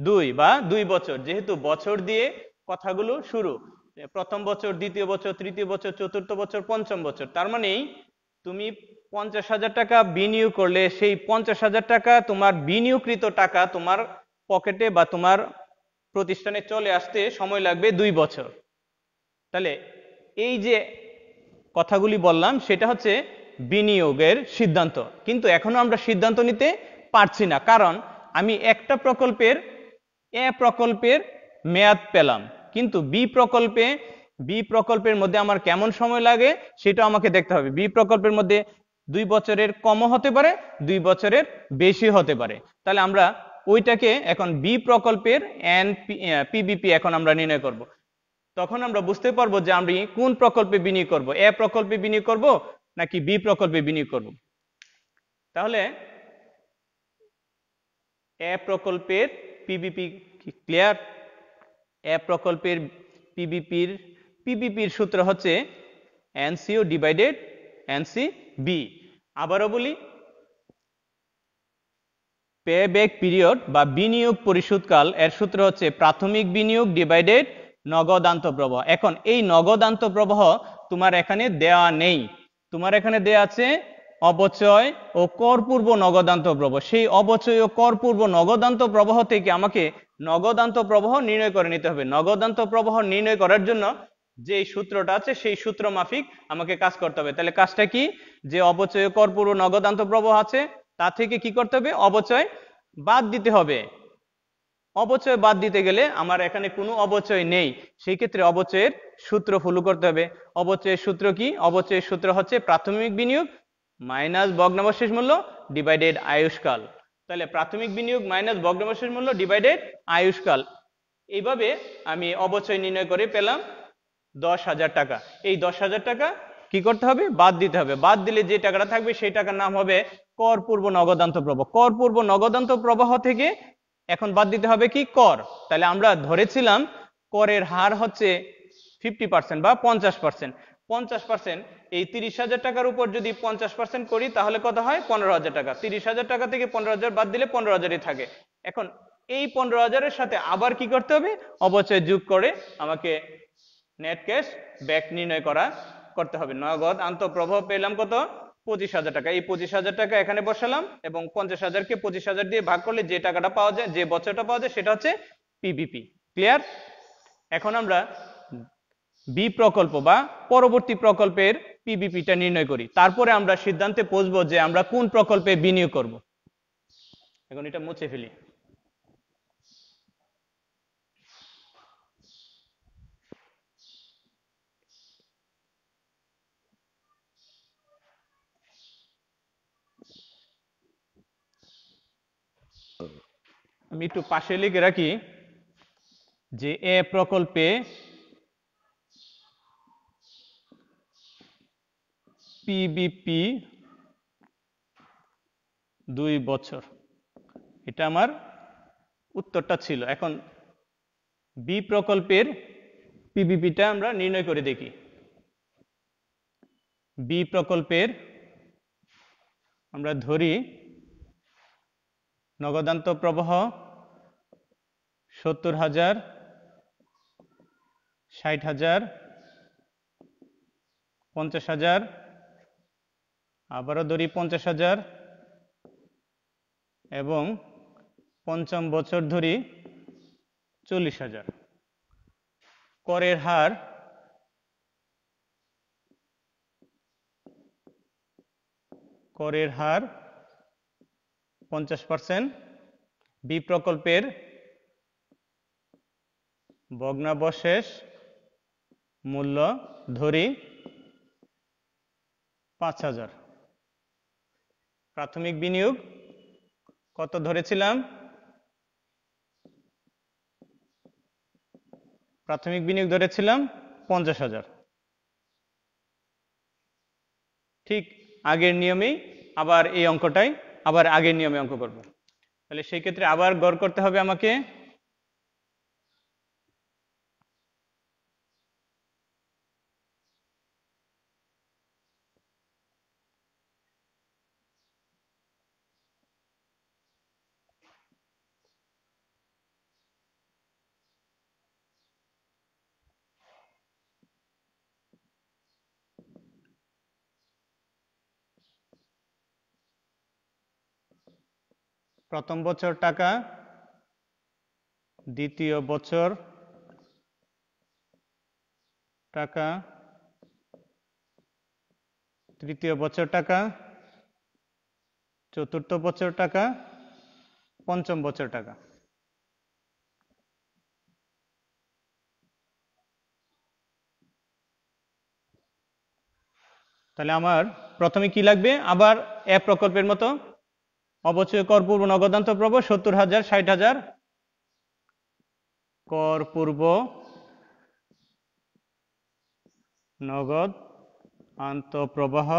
দুই বা দুই বছর যেহেতু বছর দিয়ে কথাগুলো শুরু প্রথম বছর দ্বিতীয় বছর তৃতীয় বছর চতুর্থ বছর পঞ্চম বছর তার মানে তুমি পঞ্চাশ হাজার টাকা বিনিয়োগ করলে সেই পঞ্চাশ হাজার টাকা তোমার বিনিয়োগকৃত টাকা তোমার পকেটে বা তোমার প্রতিষ্ঠানে চলে আসতে সময় লাগবে দুই বছর তাহলে এই যে কথাগুলি বললাম সেটা হচ্ছে বিনিয়োগের সিদ্ধান্ত কিন্তু এখনো আমরা সিদ্ধান্ত নিতে পারছি না কারণ আমি একটা প্রকল্পের এ প্রকল্পের মেয়াদ পেলাম কিন্তু বি প্রকল্পে বি প্রকল্পের মধ্যে আমার কেমন সময় লাগে সেটা আমাকে দেখতে হবে বি প্রকল্পের মধ্যে দুই বছরের কমও হতে পারে দুই বছরের বেশি হতে পারে তাহলে আমরা ওইটাকে এখন বি প্রকল্পের এন পিবিপি এখন আমরা নির্ণয় করব। তখন আমরা বুঝতে পারবো যে আমি কোন প্রকল্পে বিনিয়োগ করব। এ প্রকল্পে বিনিয়োগ করব নাকি বি প্রকল্পে বিনিয়োগ করব। তাহলে এ প্রকল্পের পিবিপি ক্লিয়ার এ প্রকল্পের পিবিপির পিবিপির সূত্র হচ্ছে এনসিও ডিভাইডেড এনসি বি আবারও বলি পে ব্যাক পিরিয়ড বা বিনিয়োগ পরিশোধকাল এর সূত্র হচ্ছে প্রাথমিক বিনিয়োগ ডিভাইডেড নগদান্ত প্রবাহ এখন এই নগদান্ত প্রবাহ তোমার এখানে দেয়া নেই তোমার এখানে দেয়া আছে অপচয় ও করপূর্ব নগদান্ত প্রবাহ সেই অপচয় ও করপূর্ব নগদান্ত প্রবাহ থেকে আমাকে নগদান্ত প্রবাহ নির্ণয় করে নিতে হবে নগদান্ত প্রবাহ নির্ণয় করার জন্য যে সূত্রটা আছে সেই সূত্র মাফিক আমাকে কাজ করতে হবে তাহলে কাজটা কি যে অবচয় কর পুরো নগদান্ত প্রবাহ আছে তা থেকে কি করতে হবে অবচয় বাদ দিতে হবে অবচয় বাদ দিতে গেলে আমার এখানে কোনো অবচয় নেই সেই ক্ষেত্রে অবচয়ের সূত্র ফলো করতে হবে অবচয়ের সূত্র কি অবচয়ের সূত্র হচ্ছে প্রাথমিক বিনিয়োগ মাইনাস ভগ্নাবশেষ মূল্য ডিভাইডেড আয়ুষ্কাল তাহলে প্রাথমিক বিনিয়োগ মাইনাস ভগ্নাবশেষ মূল্য ডিভাইডেড আয়ুষ্কাল এইভাবে আমি অবচয় নির্ণয় করে পেলাম দশ হাজার টাকা এই দশ হাজার টাকা কি করতে হবে বাদ দিতে হবে বাদ দিলে যে টাকাটা থাকবে সেই টাকার নাম হবে কর পূর্ব নগদান্ত প্রবাহ কর পূর্ব নগদান্ত প্রবাহ থেকে এখন বাদ দিতে হবে কি কর তাহলে আমরা ধরেছিলাম করের হার হচ্ছে ফিফটি পার্সেন্ট বা পঞ্চাশ পার্সেন্ট পঞ্চাশ পার্সেন্ট এই তিরিশ হাজার টাকার উপর যদি পঞ্চাশ পার্সেন্ট করি তাহলে কত হয় পনেরো হাজার টাকা তিরিশ হাজার টাকা থেকে পনেরো হাজার বাদ দিলে পনেরো হাজারই থাকে এখন এই পনেরো হাজারের সাথে আবার কি করতে হবে অবচয় যোগ করে আমাকে নেট ক্যাশ ব্যাক নির্ণয় করা করতে হবে নগদ আন্তঃপ্রভাব পেলাম কত পঁচিশ হাজার টাকা এই পঁচিশ হাজার টাকা এখানে বসালাম এবং পঞ্চাশ হাজারকে পঁচিশ হাজার দিয়ে ভাগ করলে যে টাকাটা পাওয়া যায় যে বছরটা পাওয়া যায় সেটা হচ্ছে পিবিপি ক্লিয়ার এখন আমরা বি প্রকল্প বা পরবর্তী প্রকল্পের পিবিপিটা নির্ণয় করি তারপরে আমরা সিদ্ধান্তে পৌঁছবো যে আমরা কোন প্রকল্পে বিনিয়োগ করব এখন এটা মুছে ফেলি আমি একটু পাশে লিখে রাখি যে এ প্রকল্পে পিবিপি দুই বছর এটা আমার উত্তরটা ছিল এখন বি প্রকল্পের পিবিপিটা আমরা নির্ণয় করে দেখি বি প্রকল্পের আমরা ধরি নগদান্ত প্রবাহ সত্তর হাজার ষাট হাজার পঞ্চাশ হাজার আবারও ধরি পঞ্চাশ হাজার এবং পঞ্চম বছর ধরি চল্লিশ হাজার করের হার করের হার পঞ্চাশ পার্সেন্ট বি প্রকল্পের ভগ্নাবশেষ মূল্য ধরি পাঁচ হাজার প্রাথমিক বিনিয়োগ কত ধরেছিলাম প্রাথমিক বিনিয়োগ ধরেছিলাম পঞ্চাশ হাজার ঠিক আগের নিয়মেই আবার এই অঙ্কটাই আবার আগের নিয়মে অঙ্ক করব তাহলে সেই ক্ষেত্রে আবার গড় করতে হবে আমাকে প্রথম বছর টাকা দ্বিতীয় বছর টাকা তৃতীয় বছর টাকা চতুর্থ বছর টাকা পঞ্চম বছর টাকা তাহলে আমার প্রথমে কি লাগবে আবার এ প্রকল্পের মতো অবচয় কর পূর্ব নগদান্ত প্রব সত্তর হাজার ষাট হাজার কর পূর্ব নগদ আন্তঃপ্রবাহ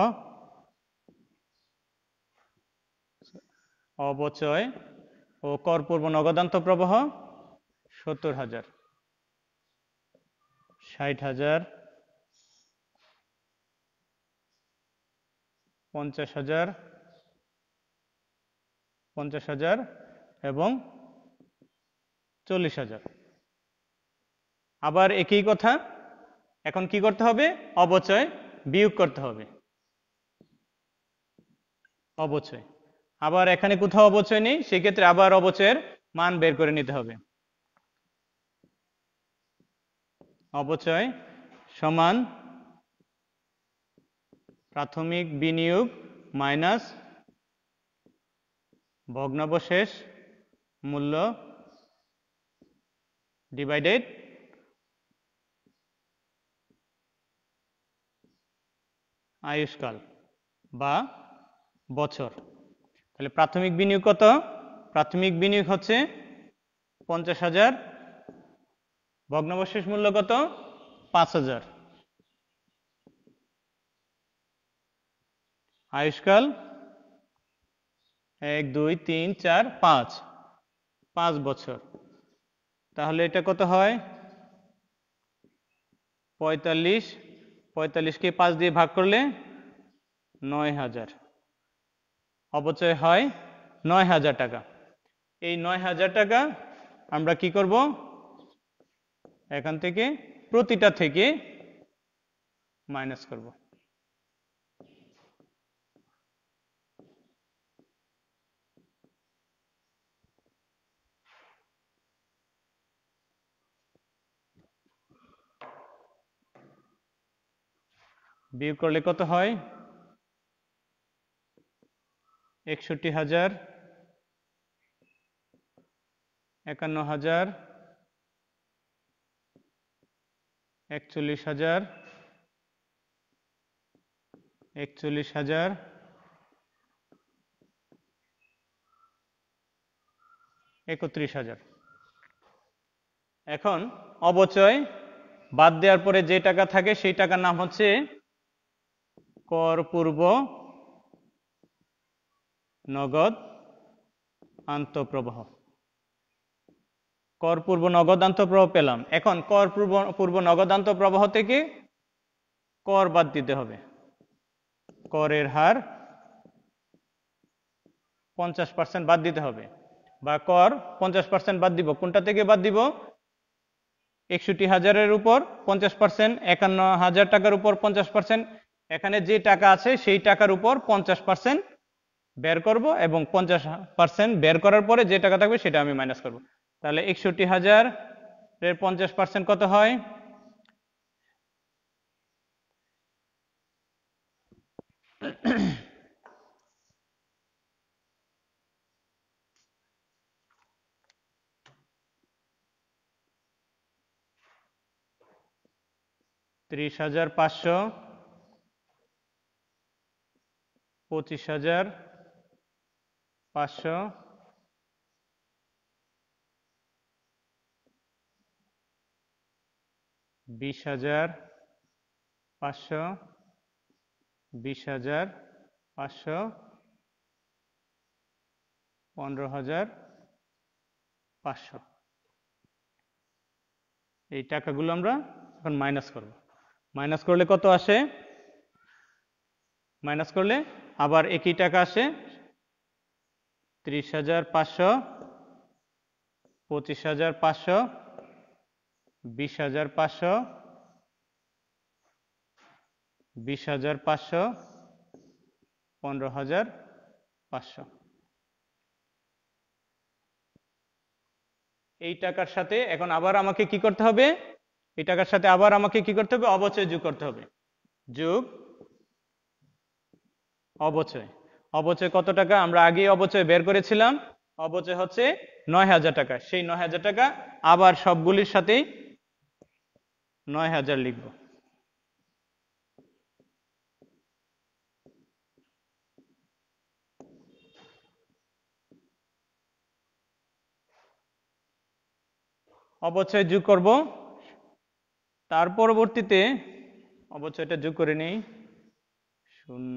অবচয় ও কর পূর্ব নগদান্ত প্রবাহ সত্তর হাজার ষাট হাজার পঞ্চাশ হাজার পঞ্চাশ হাজার এবং চল্লিশ হাজার আবার একই কথা এখন কি করতে হবে অবচয় বিয়োগ করতে হবে অবচয় আবার এখানে কোথাও অবচয় নেই সেক্ষেত্রে আবার অবচয়ের মান বের করে নিতে হবে অবচয় সমান প্রাথমিক বিনিয়োগ মাইনাস ভগ্নাবশেষ মূল্য ডিভাইডেড আয়ুষ্কাল বা বছর তাহলে প্রাথমিক বিনিয়োগ কত প্রাথমিক বিনিয়োগ হচ্ছে পঞ্চাশ হাজার ভগ্নাবশেষ মূল্য কত পাঁচ হাজার আয়ুষ্কাল এক দুই তিন চার পাঁচ পাঁচ বছর তাহলে এটা কত হয় পঁয়তাল্লিশ পঁয়তাল্লিশকে পাঁচ দিয়ে ভাগ করলে নয় হাজার অপচয় হয় নয় হাজার টাকা এই নয় হাজার টাকা আমরা কি করব এখান থেকে প্রতিটা থেকে মাইনাস করবো বিয়োগ করলে কত হয় একষট্টি হাজার একান্ন হাজার একচল্লিশ হাজার একচল্লিশ হাজার একত্রিশ হাজার এখন অবচয় বাদ দেওয়ার পরে যে টাকা থাকে সেই টাকার নাম হচ্ছে কর পূর্ব নগদ আন্তঃপ্রবাহ কর পূর্ব নগদ আন্তঃপ্রবাহ পেলাম এখন কর পূর্ব পূর্ব নগদ আন্তঃপ্রবাহ থেকে কর বাদ দিতে হবে করের হার পঞ্চাশ পার্সেন্ট বাদ দিতে হবে বা কর পঞ্চাশ পার্সেন্ট বাদ দিব কোনটা থেকে বাদ দিব একষট্টি হাজারের উপর পঞ্চাশ পার্সেন্ট একান্ন হাজার টাকার উপর পঞ্চাশ পার্সেন্ট এখানে যে টাকা আছে সেই টাকার উপর পঞ্চাশ পার্সেন্ট বের করব এবং পঞ্চাশ পার্সেন্ট বের করার পরে যে টাকা থাকবে সেটা আমি মাইনাস করব তাহলে একষট্টি হাজার এর পঞ্চাশ পার্সেন্ট কত হয় ত্রিশ হাজার পাঁচশো পঁচিশ হাজার পাঁচশো বিশ হাজার পাঁচশো বিশ হাজার পাঁচশো পনেরো হাজার পাঁচশো এই টাকাগুলো আমরা এখন মাইনাস করব মাইনাস করলে কত আসে মাইনাস করলে আবার একই টাকা আসে ত্রিশ হাজার পাঁচশো পঁচিশ হাজার পাঁচশো বিশ হাজার পাঁচশো বিশ হাজার পাঁচশো পনেরো হাজার পাঁচশো এই টাকার সাথে এখন আবার আমাকে কি করতে হবে এই টাকার সাথে আবার আমাকে কি করতে হবে অবচয় যোগ করতে হবে যোগ অবচয় অবচয় কত টাকা আমরা আগে অবচয় বের করেছিলাম অবচয় হচ্ছে নয় হাজার টাকা সেই নয় হাজার টাকা আবার সবগুলির সাথেই নয় হাজার লিখব অবচয় যোগ করব তার পরবর্তীতে অবচয়টা যোগ করে নেই শূন্য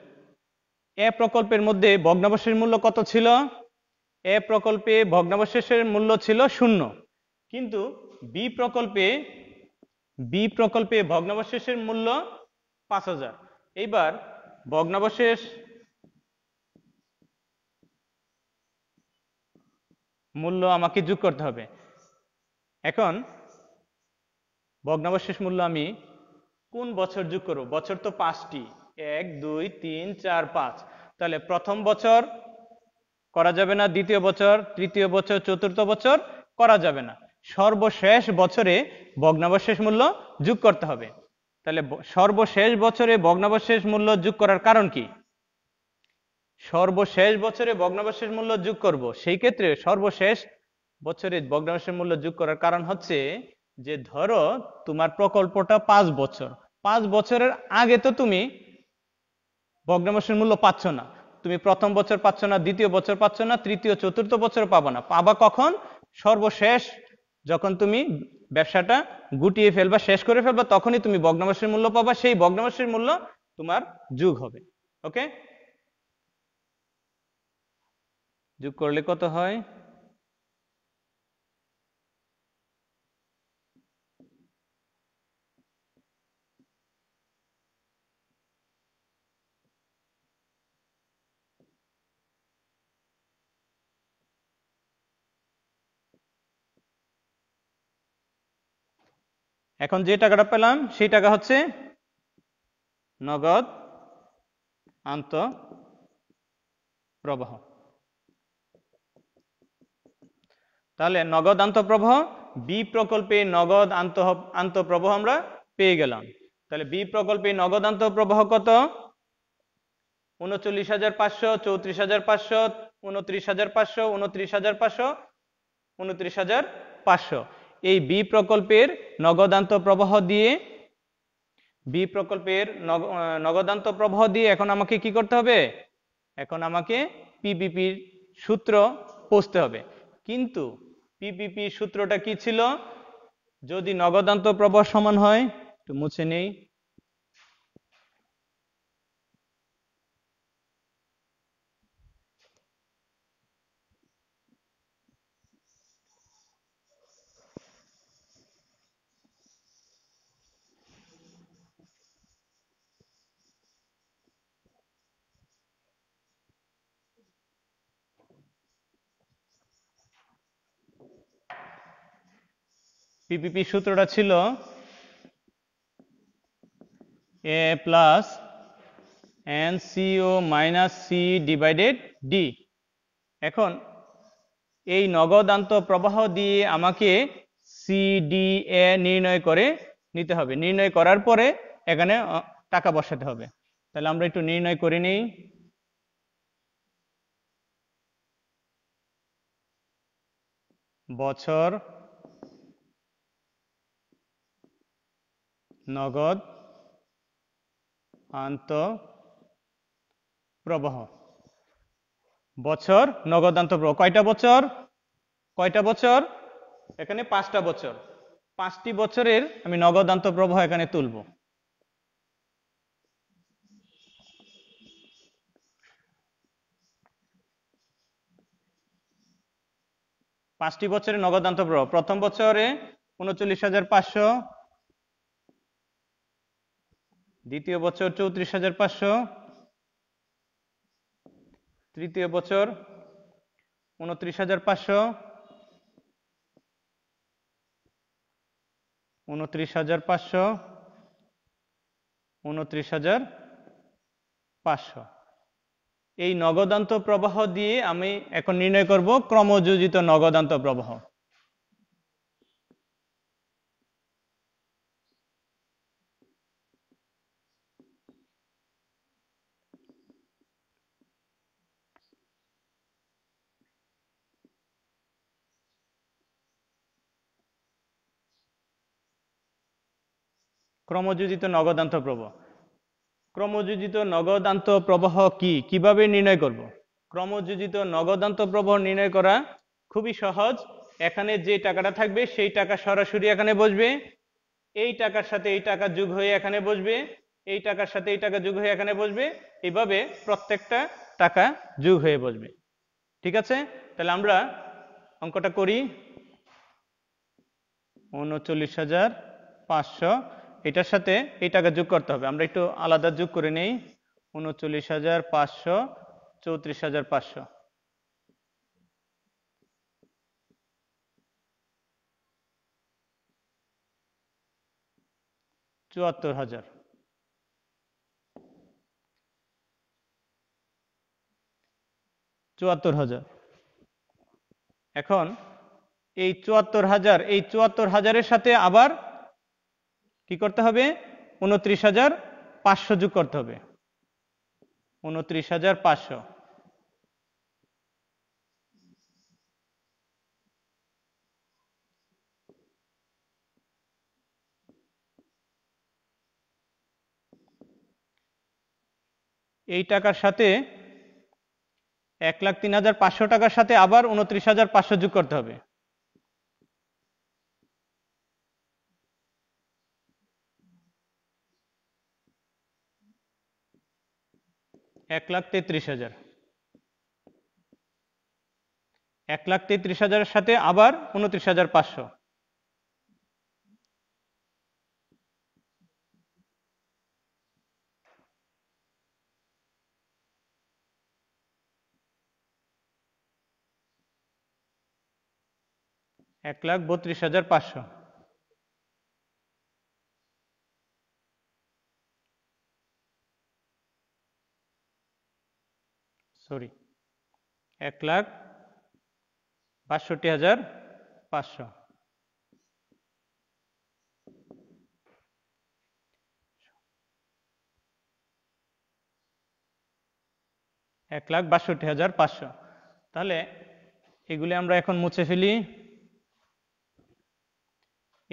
এ প্রকল্পের মধ্যে ভগ্নাবশেষের মূল্য কত ছিল এ প্রকল্পে ভগ্নাবশেষের মূল্য ছিল শূন্য কিন্তু বি প্রকল্পে বি প্রকল্পে ভগ্নাবশেষের মূল্য পাঁচ হাজার এইবার ভগ্নাবশেষ মূল্য আমাকে যোগ করতে হবে এখন ভগ্নাবশেষ মূল্য আমি কোন বছর যোগ করব বছর তো পাঁচটি এক দুই তিন চার পাঁচ তাহলে প্রথম বছর করা যাবে না দ্বিতীয় বছর তৃতীয় বছর চতুর্থ বছর করা যাবে না সর্বশেষ বছরে ভগ্নাবশেষ মূল্য যোগ করতে হবে তাহলে সর্বশেষ বছরে ভগ্নাবশেষ মূল্য যোগ করার কারণ কি সর্বশেষ বছরে ভগ্নাবশেষ মূল্য যোগ করব সেই ক্ষেত্রে সর্বশেষ বছরে ভগ্নাবশেষ মূল্য যোগ করার কারণ হচ্ছে যে ধরো তোমার প্রকল্পটা পাঁচ বছর পাঁচ বছরের আগে তো তুমি ভগ্নাংশের মূল্য পাচ্ছ না তুমি প্রথম বছর পাচ্ছ না দ্বিতীয় বছর পাচ্ছ না তৃতীয় চতুর্থ বছর পাবো না পাবা কখন সর্বশেষ যখন তুমি ব্যবসাটা গুটিয়ে ফেলবা শেষ করে ফেলবা তখনই তুমি ভগ্নাবশের মূল্য পাবা সেই ভগ্নাবশের মূল্য তোমার যুগ হবে ওকে যুগ করলে কত হয় এখন যে টাকাটা পেলাম সেই টাকা হচ্ছে নগদ আন্ত প্রবাহ তাহলে নগদ প্রবাহ বি প্রকল্পে নগদ আন্ত প্রবাহ আমরা পেয়ে গেলাম তাহলে বি প্রকল্পে নগদ প্রবাহ কত উনচল্লিশ হাজার পাঁচশো চৌত্রিশ হাজার পাঁচশো উনত্রিশ হাজার পাঁচশো উনত্রিশ হাজার পাঁচশো উনত্রিশ হাজার পাঁচশো এই বি প্রকল্পের নগদান্ত প্রবাহ দিয়ে বি প্রকল্পের নগদান্ত প্রবাহ দিয়ে এখন আমাকে কি করতে হবে এখন আমাকে পিপিপির সূত্র পৌঁছতে হবে কিন্তু পিপিপি সূত্রটা কি ছিল যদি নগদান্ত প্রবাহ সমান হয় একটু মুছে নেই পিপিপি সূত্রটা ছিল A plus N CO minus C divided D এখন এই নগদান্ত প্রবাহ দিয়ে আমাকে সিডিএ নির্ণয় করে নিতে হবে নির্ণয় করার পরে এখানে টাকা বসাতে হবে তাহলে আমরা একটু নির্ণয় করে নিই বছর নগদ আন্ত প্রবাহ বছর নগদ আন্ত প্রবাহ কয়টা বছর কয়টা বছর এখানে পাঁচটা বছর পাঁচটি বছরের আমি নগদ আন্ত প্রবাহ এখানে তুলব পাঁচটি বছরের নগদ আন্ত প্রবাহ প্রথম বছরে উনচল্লিশ হাজার পাঁচশো দ্বিতীয় বছর চৌত্রিশ হাজার পাঁচশো তৃতীয় বছর উনত্রিশ হাজার পাঁচশো উনত্রিশ হাজার পাঁচশো উনত্রিশ হাজার পাঁচশো এই নগদান্ত প্রবাহ দিয়ে আমি এখন নির্ণয় করব ক্রমযোজিত নগদান্ত প্রবাহ ক্রমযোজিত নগদান্ত প্রবাহ ক্রমযোজিত নগদান্ত প্রবাহ কি কিভাবে নির্ণয় করব। ক্রমযোজিত নগদান্ত প্রবাহ নির্ণয় করা খুবই সহজ এখানে যে টাকাটা থাকবে সেই টাকা সরাসরি এখানে বসবে এই টাকার সাথে এই টাকা যুগ হয়ে এখানে বসবে এই টাকার সাথে এই টাকা যুগ হয়ে এখানে বসবে এভাবে প্রত্যেকটা টাকা যোগ হয়ে বসবে ঠিক আছে তাহলে আমরা অঙ্কটা করি উনচল্লিশ হাজার পাঁচশো এটার সাথে এই টাকা যোগ করতে হবে আমরা একটু আলাদা যোগ করে নেই উনচল্লিশ হাজার পাঁচশো চৌত্রিশ হাজার পাঁচশো চুয়াত্তর হাজার চুয়াত্তর হাজার এখন এই চুয়াত্তর হাজার এই চুয়াত্তর হাজারের সাথে আবার কি করতে হবে উনত্রিশ হাজার পাঁচশো যোগ করতে হবে উনত্রিশ হাজার পাঁচশো এই টাকার সাথে এক লাখ তিন হাজার পাঁচশো টাকার সাথে আবার উনত্রিশ হাজার পাঁচশো যোগ করতে হবে এক লাখ তেত্রিশ হাজার এক লাখ তেত্রিশ হাজারের সাথে আবার উনত্রিশ হাজার পাঁচশো এক লাখ বত্রিশ হাজার পাঁচশো সরি এক লাখ বাষট্টি হাজার পাঁচশো এক লাখ বাষট্টি হাজার পাঁচশো তাহলে এগুলি আমরা এখন মুছে ফেলি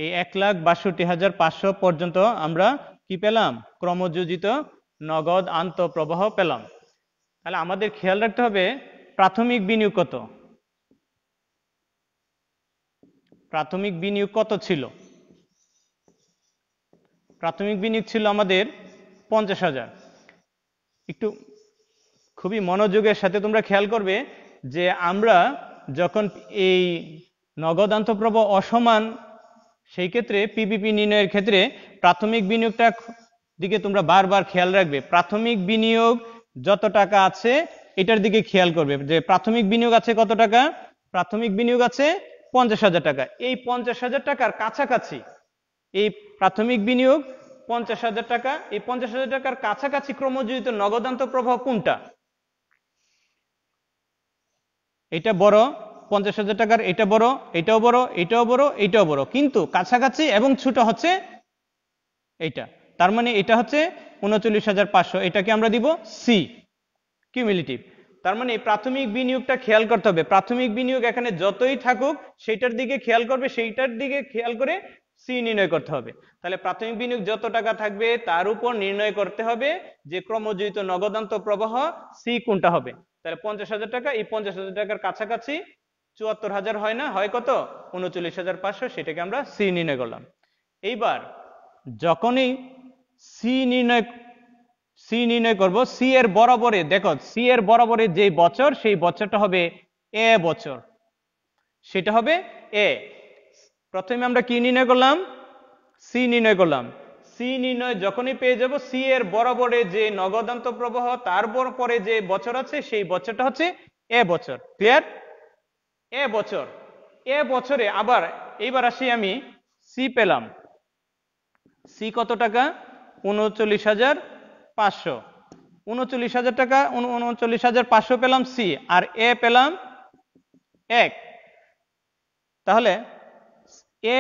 এই এক লাখ বাষট্টি হাজার পাঁচশো পর্যন্ত আমরা কি পেলাম ক্রমযোজিত নগদ আন্তঃপ্রবাহ পেলাম তাহলে আমাদের খেয়াল রাখতে হবে প্রাথমিক বিনিয়োগ কত প্রাথমিক বিনিয়োগ কত ছিল প্রাথমিক বিনিয়োগ ছিল আমাদের পঞ্চাশ হাজার একটু খুবই মনোযোগের সাথে তোমরা খেয়াল করবে যে আমরা যখন এই নগদান্তপ্রবাহ অসমান সেই ক্ষেত্রে পিপিপি নির্ণয়ের ক্ষেত্রে প্রাথমিক বিনিয়োগটা দিকে তোমরা বারবার খেয়াল রাখবে প্রাথমিক বিনিয়োগ যত টাকা আছে এটার দিকে খেয়াল করবে যে প্রাথমিক বিনিয়োগ আছে কত টাকা প্রাথমিক বিনিয়োগ আছে পঞ্চাশ হাজার টাকা এই পঞ্চাশ হাজার টাকার কাছাকাছি এই প্রাথমিক বিনিয়োগ পঞ্চাশ হাজার টাকা এই পঞ্চাশ হাজার টাকার কাছাকাছি ক্রমজীবিত নগদান্ত প্রবাহ কোনটা এটা বড় পঞ্চাশ হাজার টাকার এটা বড় এটাও বড় এটাও বড় এটাও বড় কিন্তু কাছাকাছি এবং ছোট হচ্ছে এইটা তার মানে এটা হচ্ছে উনচল্লিশ হাজার পাঁচশো এটাকে আমরা দিব সি কিউমিলিটিভ তার মানে প্রাথমিক বিনিয়োগটা খেয়াল করতে হবে প্রাথমিক বিনিয়োগ এখানে যতই থাকুক সেইটার দিকে খেয়াল করবে সেইটার দিকে খেয়াল করে সি নির্ণয় করতে হবে তাহলে প্রাথমিক বিনিয়োগ যত টাকা থাকবে তার উপর নির্ণয় করতে হবে যে ক্রমজিত নগদান্ত প্রবাহ সি কোনটা হবে তাহলে পঞ্চাশ হাজার টাকা এই পঞ্চাশ হাজার টাকার কাছাকাছি চুয়াত্তর হাজার হয় না হয় কত উনচল্লিশ হাজার পাঁচশো সেটাকে আমরা সি নির্ণয় করলাম এইবার যখনই সি নির্ণয় সি নির্ণয় করব সি এর বরাবরে দেখো সি এর বরাবরে যে বছর সেই বছরটা হবে এ বছর সেটা হবে এ প্রথমে আমরা কি নির্ণয় করলাম সি নির্ণয় করলাম সি নির্ণয় যখনই পেয়ে যাব সি এর বরাবরে যে নগদান্ত প্রবাহ তারপর পরে যে বছর আছে সেই বছরটা হচ্ছে এ বছর ক্লিয়ার এ বছর এ বছরে আবার এইবার আসি আমি সি পেলাম সি কত টাকা উনচল্লিশ হাজার পাঁচশো উনচল্লিশ হাজার টাকা উনচল্লিশ হাজার পাঁচশো পেলাম সি আর এ পেলাম এক তাহলে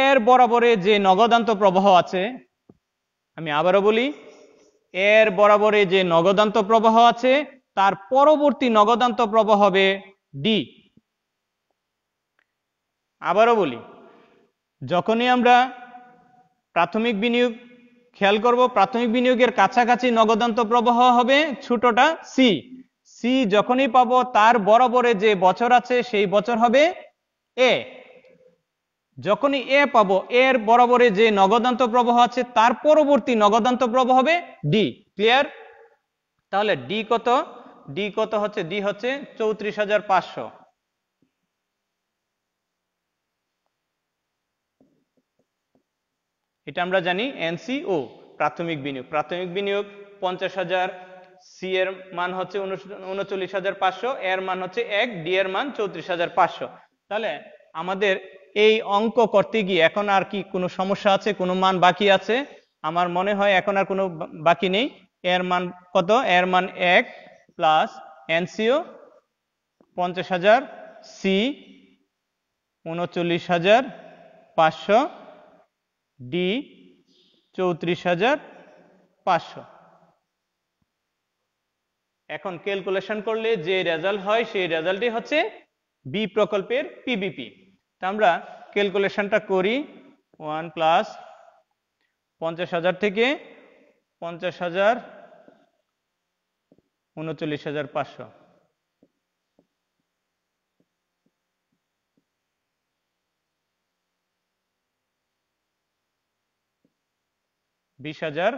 এর বরাবরে যে নগদান্ত প্রবাহ আছে আমি আবারও বলি এর বরাবরে যে নগদান্ত প্রবাহ আছে তার পরবর্তী নগদান্ত প্রবাহ হবে ডি আবারও বলি যখনই আমরা প্রাথমিক বিনিয়োগ খেয়াল করব প্রাথমিক বিনিয়োগের কাছাকাছি নগদান্ত প্রবাহ হবে ছোটটা সি সি যখনই পাবো তার বরাবরে যে বছর আছে সেই বছর হবে এ যখনই এ পাবো এর বরাবরে যে নগদান্ত প্রবাহ আছে তার পরবর্তী নগদান্ত প্রবাহ হবে ডি ক্লিয়ার তাহলে ডি কত ডি কত হচ্ছে ডি হচ্ছে চৌত্রিশ হাজার পাঁচশো এটা আমরা জানি এনসিও প্রাথমিক বিনিয়োগ প্রাথমিক বিনিয়োগ পঞ্চাশ হাজার সি এর মান হচ্ছে উনচল্লিশ হাজার পাঁচশো এর মান হচ্ছে এক ডি এর মান চৌত্রিশ হাজার পাঁচশো তাহলে আমাদের এই অঙ্ক করতে গিয়ে এখন আর কি কোনো সমস্যা আছে কোনো মান বাকি আছে আমার মনে হয় এখন আর কোনো বাকি নেই এর মান কত এর মান এক প্লাস এনসিও পঞ্চাশ হাজার সি উনচল্লিশ হাজার পাঁচশো ডি চৌত্রিশ হাজার পাঁচশো এখন ক্যালকুলেশন করলে যে রেজাল্ট হয় সেই রেজাল্টই হচ্ছে বি প্রকল্পের পিবিপি তা আমরা ক্যালকুলেশনটা করি ওয়ান প্লাস পঞ্চাশ হাজার থেকে পঞ্চাশ হাজার উনচল্লিশ হাজার পাঁচশো বিশ হাজার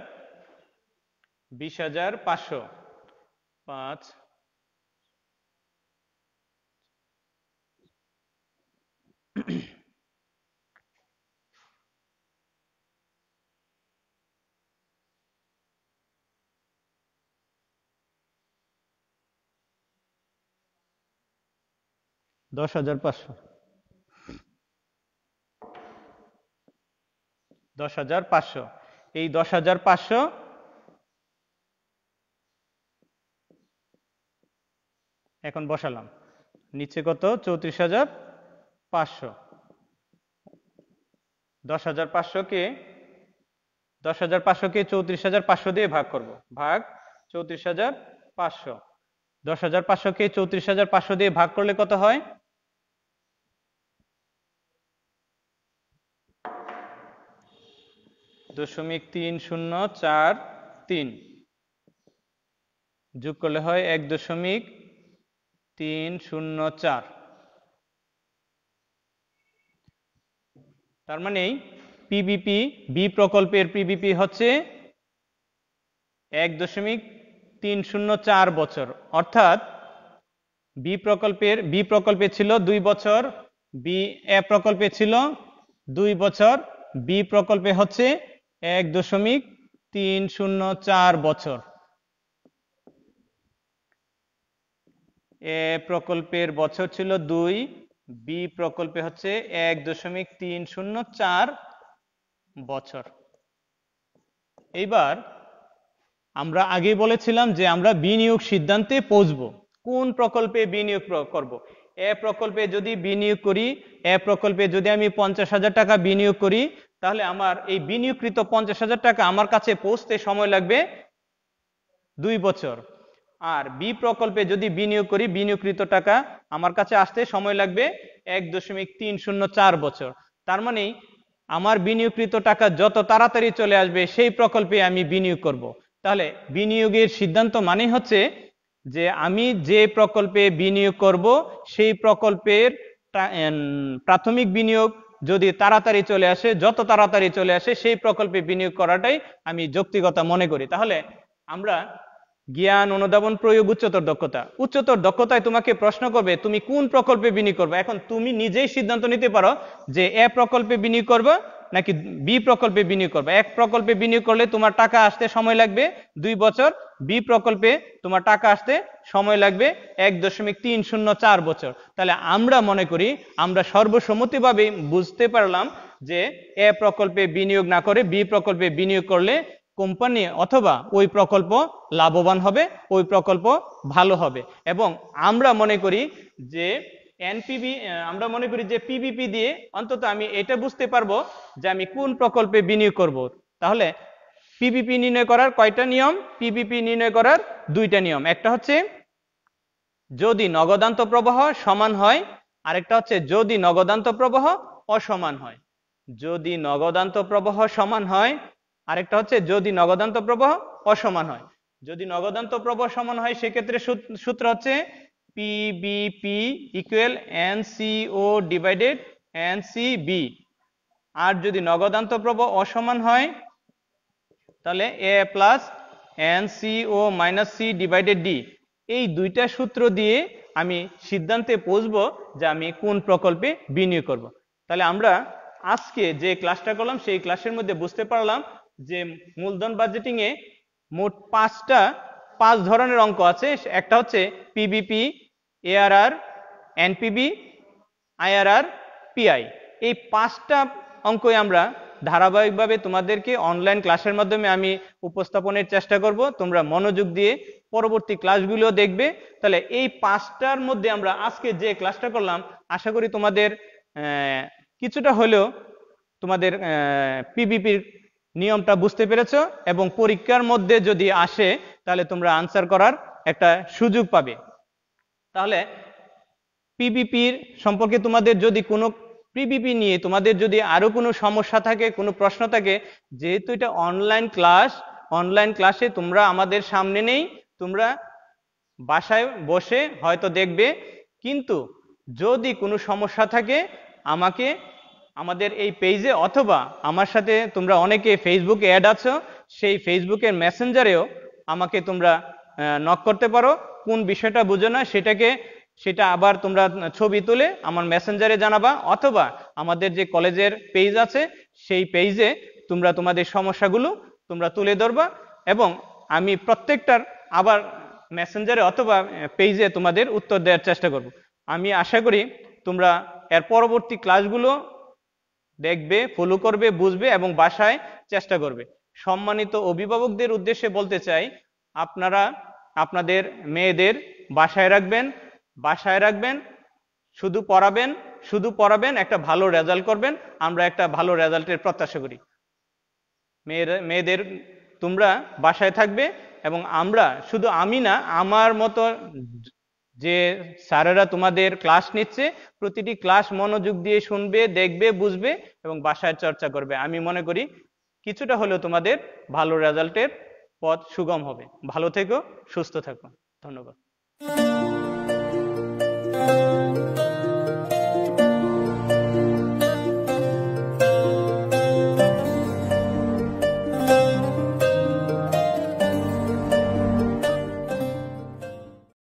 বিশ হাজার পাঁচশো পাঁচ দশ হাজার পাঁচশো দশ হাজার পাঁচশো এই দশ হাজার পাঁচশো এখন বসালাম নিচে কত চৌত্রিশ হাজার পাঁচশো দশ হাজার পাঁচশোকে দশ হাজার পাঁচশোকে চৌত্রিশ হাজার পাঁচশো দিয়ে ভাগ করব ভাগ চৌত্রিশ হাজার পাঁচশো দশ হাজার পাঁচশোকে চৌত্রিশ হাজার পাঁচশো দিয়ে ভাগ করলে কত হয় দশমিক তিন শূন্য চার তিন যোগ করলে হয় এক দশমিক তিন শূন্য চার তার মানে পিবিপি বি প্রকল্পের পিবিপি হচ্ছে এক দশমিক তিন শূন্য চার বছর অর্থাৎ বি প্রকল্পের বি প্রকল্পে ছিল দুই বছর বি এ প্রকল্পে ছিল দুই বছর বি প্রকল্পে হচ্ছে এক দশমিক তিন শূন্য চার বছর এ প্রকল্পের বছর ছিল দুই বি প্রকল্পে হচ্ছে এক দশমিক তিন শূন্য চার বছর এইবার আমরা আগে বলেছিলাম যে আমরা বিনিয়োগ সিদ্ধান্তে পৌঁছব কোন প্রকল্পে বিনিয়োগ করব। এ প্রকল্পে যদি বিনিয়োগ করি এ প্রকল্পে যদি আমি পঞ্চাশ হাজার টাকা বিনিয়োগ করি তাহলে আমার এই বিনিয়োগকৃত পঞ্চাশ হাজার টাকা আমার কাছে পৌঁছতে সময় লাগবে দুই বছর আর বি প্রকল্পে যদি বিনিয়োগ করি বিনিয়োগকৃত টাকা আমার কাছে আসতে সময় লাগবে এক দশমিক তিন শূন্য চার বছর তার মানে আমার বিনিয়োগকৃত টাকা যত তাড়াতাড়ি চলে আসবে সেই প্রকল্পে আমি বিনিয়োগ করব। তাহলে বিনিয়োগের সিদ্ধান্ত মানে হচ্ছে যে আমি যে প্রকল্পে বিনিয়োগ করব সেই প্রকল্পের প্রাথমিক বিনিয়োগ যদি তাড়াতাড়ি চলে আসে যত তাড়াতাড়ি চলে আসে সেই প্রকল্পে বিনিয়োগ করাটাই আমি যৌক্তিকতা মনে করি তাহলে আমরা জ্ঞান অনুধাবন প্রয়োগ উচ্চতর দক্ষতা উচ্চতর দক্ষতায় তোমাকে প্রশ্ন করবে তুমি কোন প্রকল্পে বিনিয়োগ করবে এখন তুমি নিজেই সিদ্ধান্ত নিতে পারো যে এ প্রকল্পে বিনিয়োগ করবা নাকি বি প্রকল্পে বিনিয়োগ করবে এক প্রকল্পে বিনিয়োগ করলে তোমার টাকা আসতে সময় লাগবে দুই বছর বি প্রকল্পে তোমার টাকা আসতে সময় লাগবে এক দশমিক তিন শূন্য চার বছর তাহলে আমরা মনে করি আমরা সর্বসম্মতিভাবে বুঝতে পারলাম যে এ প্রকল্পে বিনিয়োগ না করে বি প্রকল্পে বিনিয়োগ করলে কোম্পানি অথবা ওই প্রকল্প লাভবান হবে ওই প্রকল্প ভালো হবে এবং আমরা মনে করি যে এনপিবি আমরা মনে করি যে পিবিপি দিয়ে অন্তত আমি এটা বুঝতে পারবো যে আমি কোন প্রকল্পে বিনিয়োগ করব। তাহলে পিবিপি নির্ণয় করার কয়টা নিয়ম পিবিপি নির্ণয় করার দুইটা নিয়ম একটা হচ্ছে যদি নগদান্ত প্রবাহ সমান হয় আরেকটা হচ্ছে যদি নগদান্ত প্রবাহ অসমান হয় যদি নগদান্ত প্রবাহ সমান হয় আরেকটা হচ্ছে যদি নগদান্ত প্রবাহ অসমান হয় যদি নগদান্ত প্রবাহ সমান হয় সেক্ষেত্রে সূত্র হচ্ছে PBP equal NCO divided NCB আর যদি নগদান্ত প্রবাহ অসমান হয় তাহলে A plus NCO minus C divided D এই দুইটা সূত্র দিয়ে আমি সিদ্ধান্তে পৌঁছব যে আমি কোন প্রকল্পে বিনিয়োগ করব। তাহলে আমরা আজকে যে ক্লাসটা করলাম সেই ক্লাসের মধ্যে বুঝতে পারলাম যে মূলধন বাজেটিংয়ে মোট পাঁচটা পাঁচ ধরনের অঙ্ক আছে একটা হচ্ছে PBP ARR NPV IRR PI এই পাঁচটা অঙ্কই আমরা ধারাবাহিকভাবে তোমাদেরকে অনলাইন ক্লাসের মাধ্যমে আমি উপস্থাপনের চেষ্টা করব তোমরা মনোযোগ দিয়ে পরবর্তী ক্লাসগুলো দেখবে তাহলে এই পাঁচটার মধ্যে আমরা আজকে যে ক্লাসটা করলাম আশা করি তোমাদের কিছুটা হলেও তোমাদের পিবিপির নিয়মটা বুঝতে পেরেছ এবং পরীক্ষার মধ্যে যদি আসে তাহলে তোমরা আনসার করার একটা সুযোগ পাবে তাহলে পিপিপির সম্পর্কে তোমাদের যদি কোনো পিপিপি নিয়ে তোমাদের যদি আরো কোনো সমস্যা থাকে কোনো প্রশ্ন থাকে যেহেতু এটা অনলাইন ক্লাস অনলাইন ক্লাসে তোমরা আমাদের সামনে নেই তোমরা বাসায় বসে হয়তো দেখবে কিন্তু যদি কোনো সমস্যা থাকে আমাকে আমাদের এই পেজে অথবা আমার সাথে তোমরা অনেকে ফেসবুকে অ্যাড আছো সেই ফেসবুকের মেসেঞ্জারেও আমাকে তোমরা নক করতে পারো কোন বিষয়টা বুঝো না সেটাকে সেটা আবার তোমরা ছবি তুলে আমার মেসেঞ্জারে জানাবা অথবা আমাদের যে কলেজের পেজ আছে সেই পেজে তোমরা তোমাদের সমস্যাগুলো তোমরা তুলে ধরবা এবং আমি প্রত্যেকটার আবার মেসেঞ্জারে অথবা পেজে তোমাদের উত্তর দেওয়ার চেষ্টা করব আমি আশা করি তোমরা এর পরবর্তী ক্লাসগুলো দেখবে ফলো করবে বুঝবে এবং বাসায় চেষ্টা করবে সম্মানিত অভিভাবকদের উদ্দেশ্যে বলতে চাই আপনারা আপনাদের মেয়েদের বাসায় রাখবেন বাসায় রাখবেন শুধু পড়াবেন শুধু পড়াবেন একটা ভালো রেজাল্ট করবেন আমরা একটা ভালো রেজাল্টের প্রত্যাশা করি মেয়ের মেয়েদের তোমরা বাসায় থাকবে এবং আমরা শুধু আমি না আমার মতো যে স্যারেরা তোমাদের ক্লাস নিচ্ছে প্রতিটি ক্লাস মনোযোগ দিয়ে শুনবে দেখবে বুঝবে এবং বাসায় চর্চা করবে আমি মনে করি কিছুটা হলেও তোমাদের ভালো রেজাল্টের পথ সুগম হবে ভালো থেকো সুস্থ থাকো ধন্যবাদ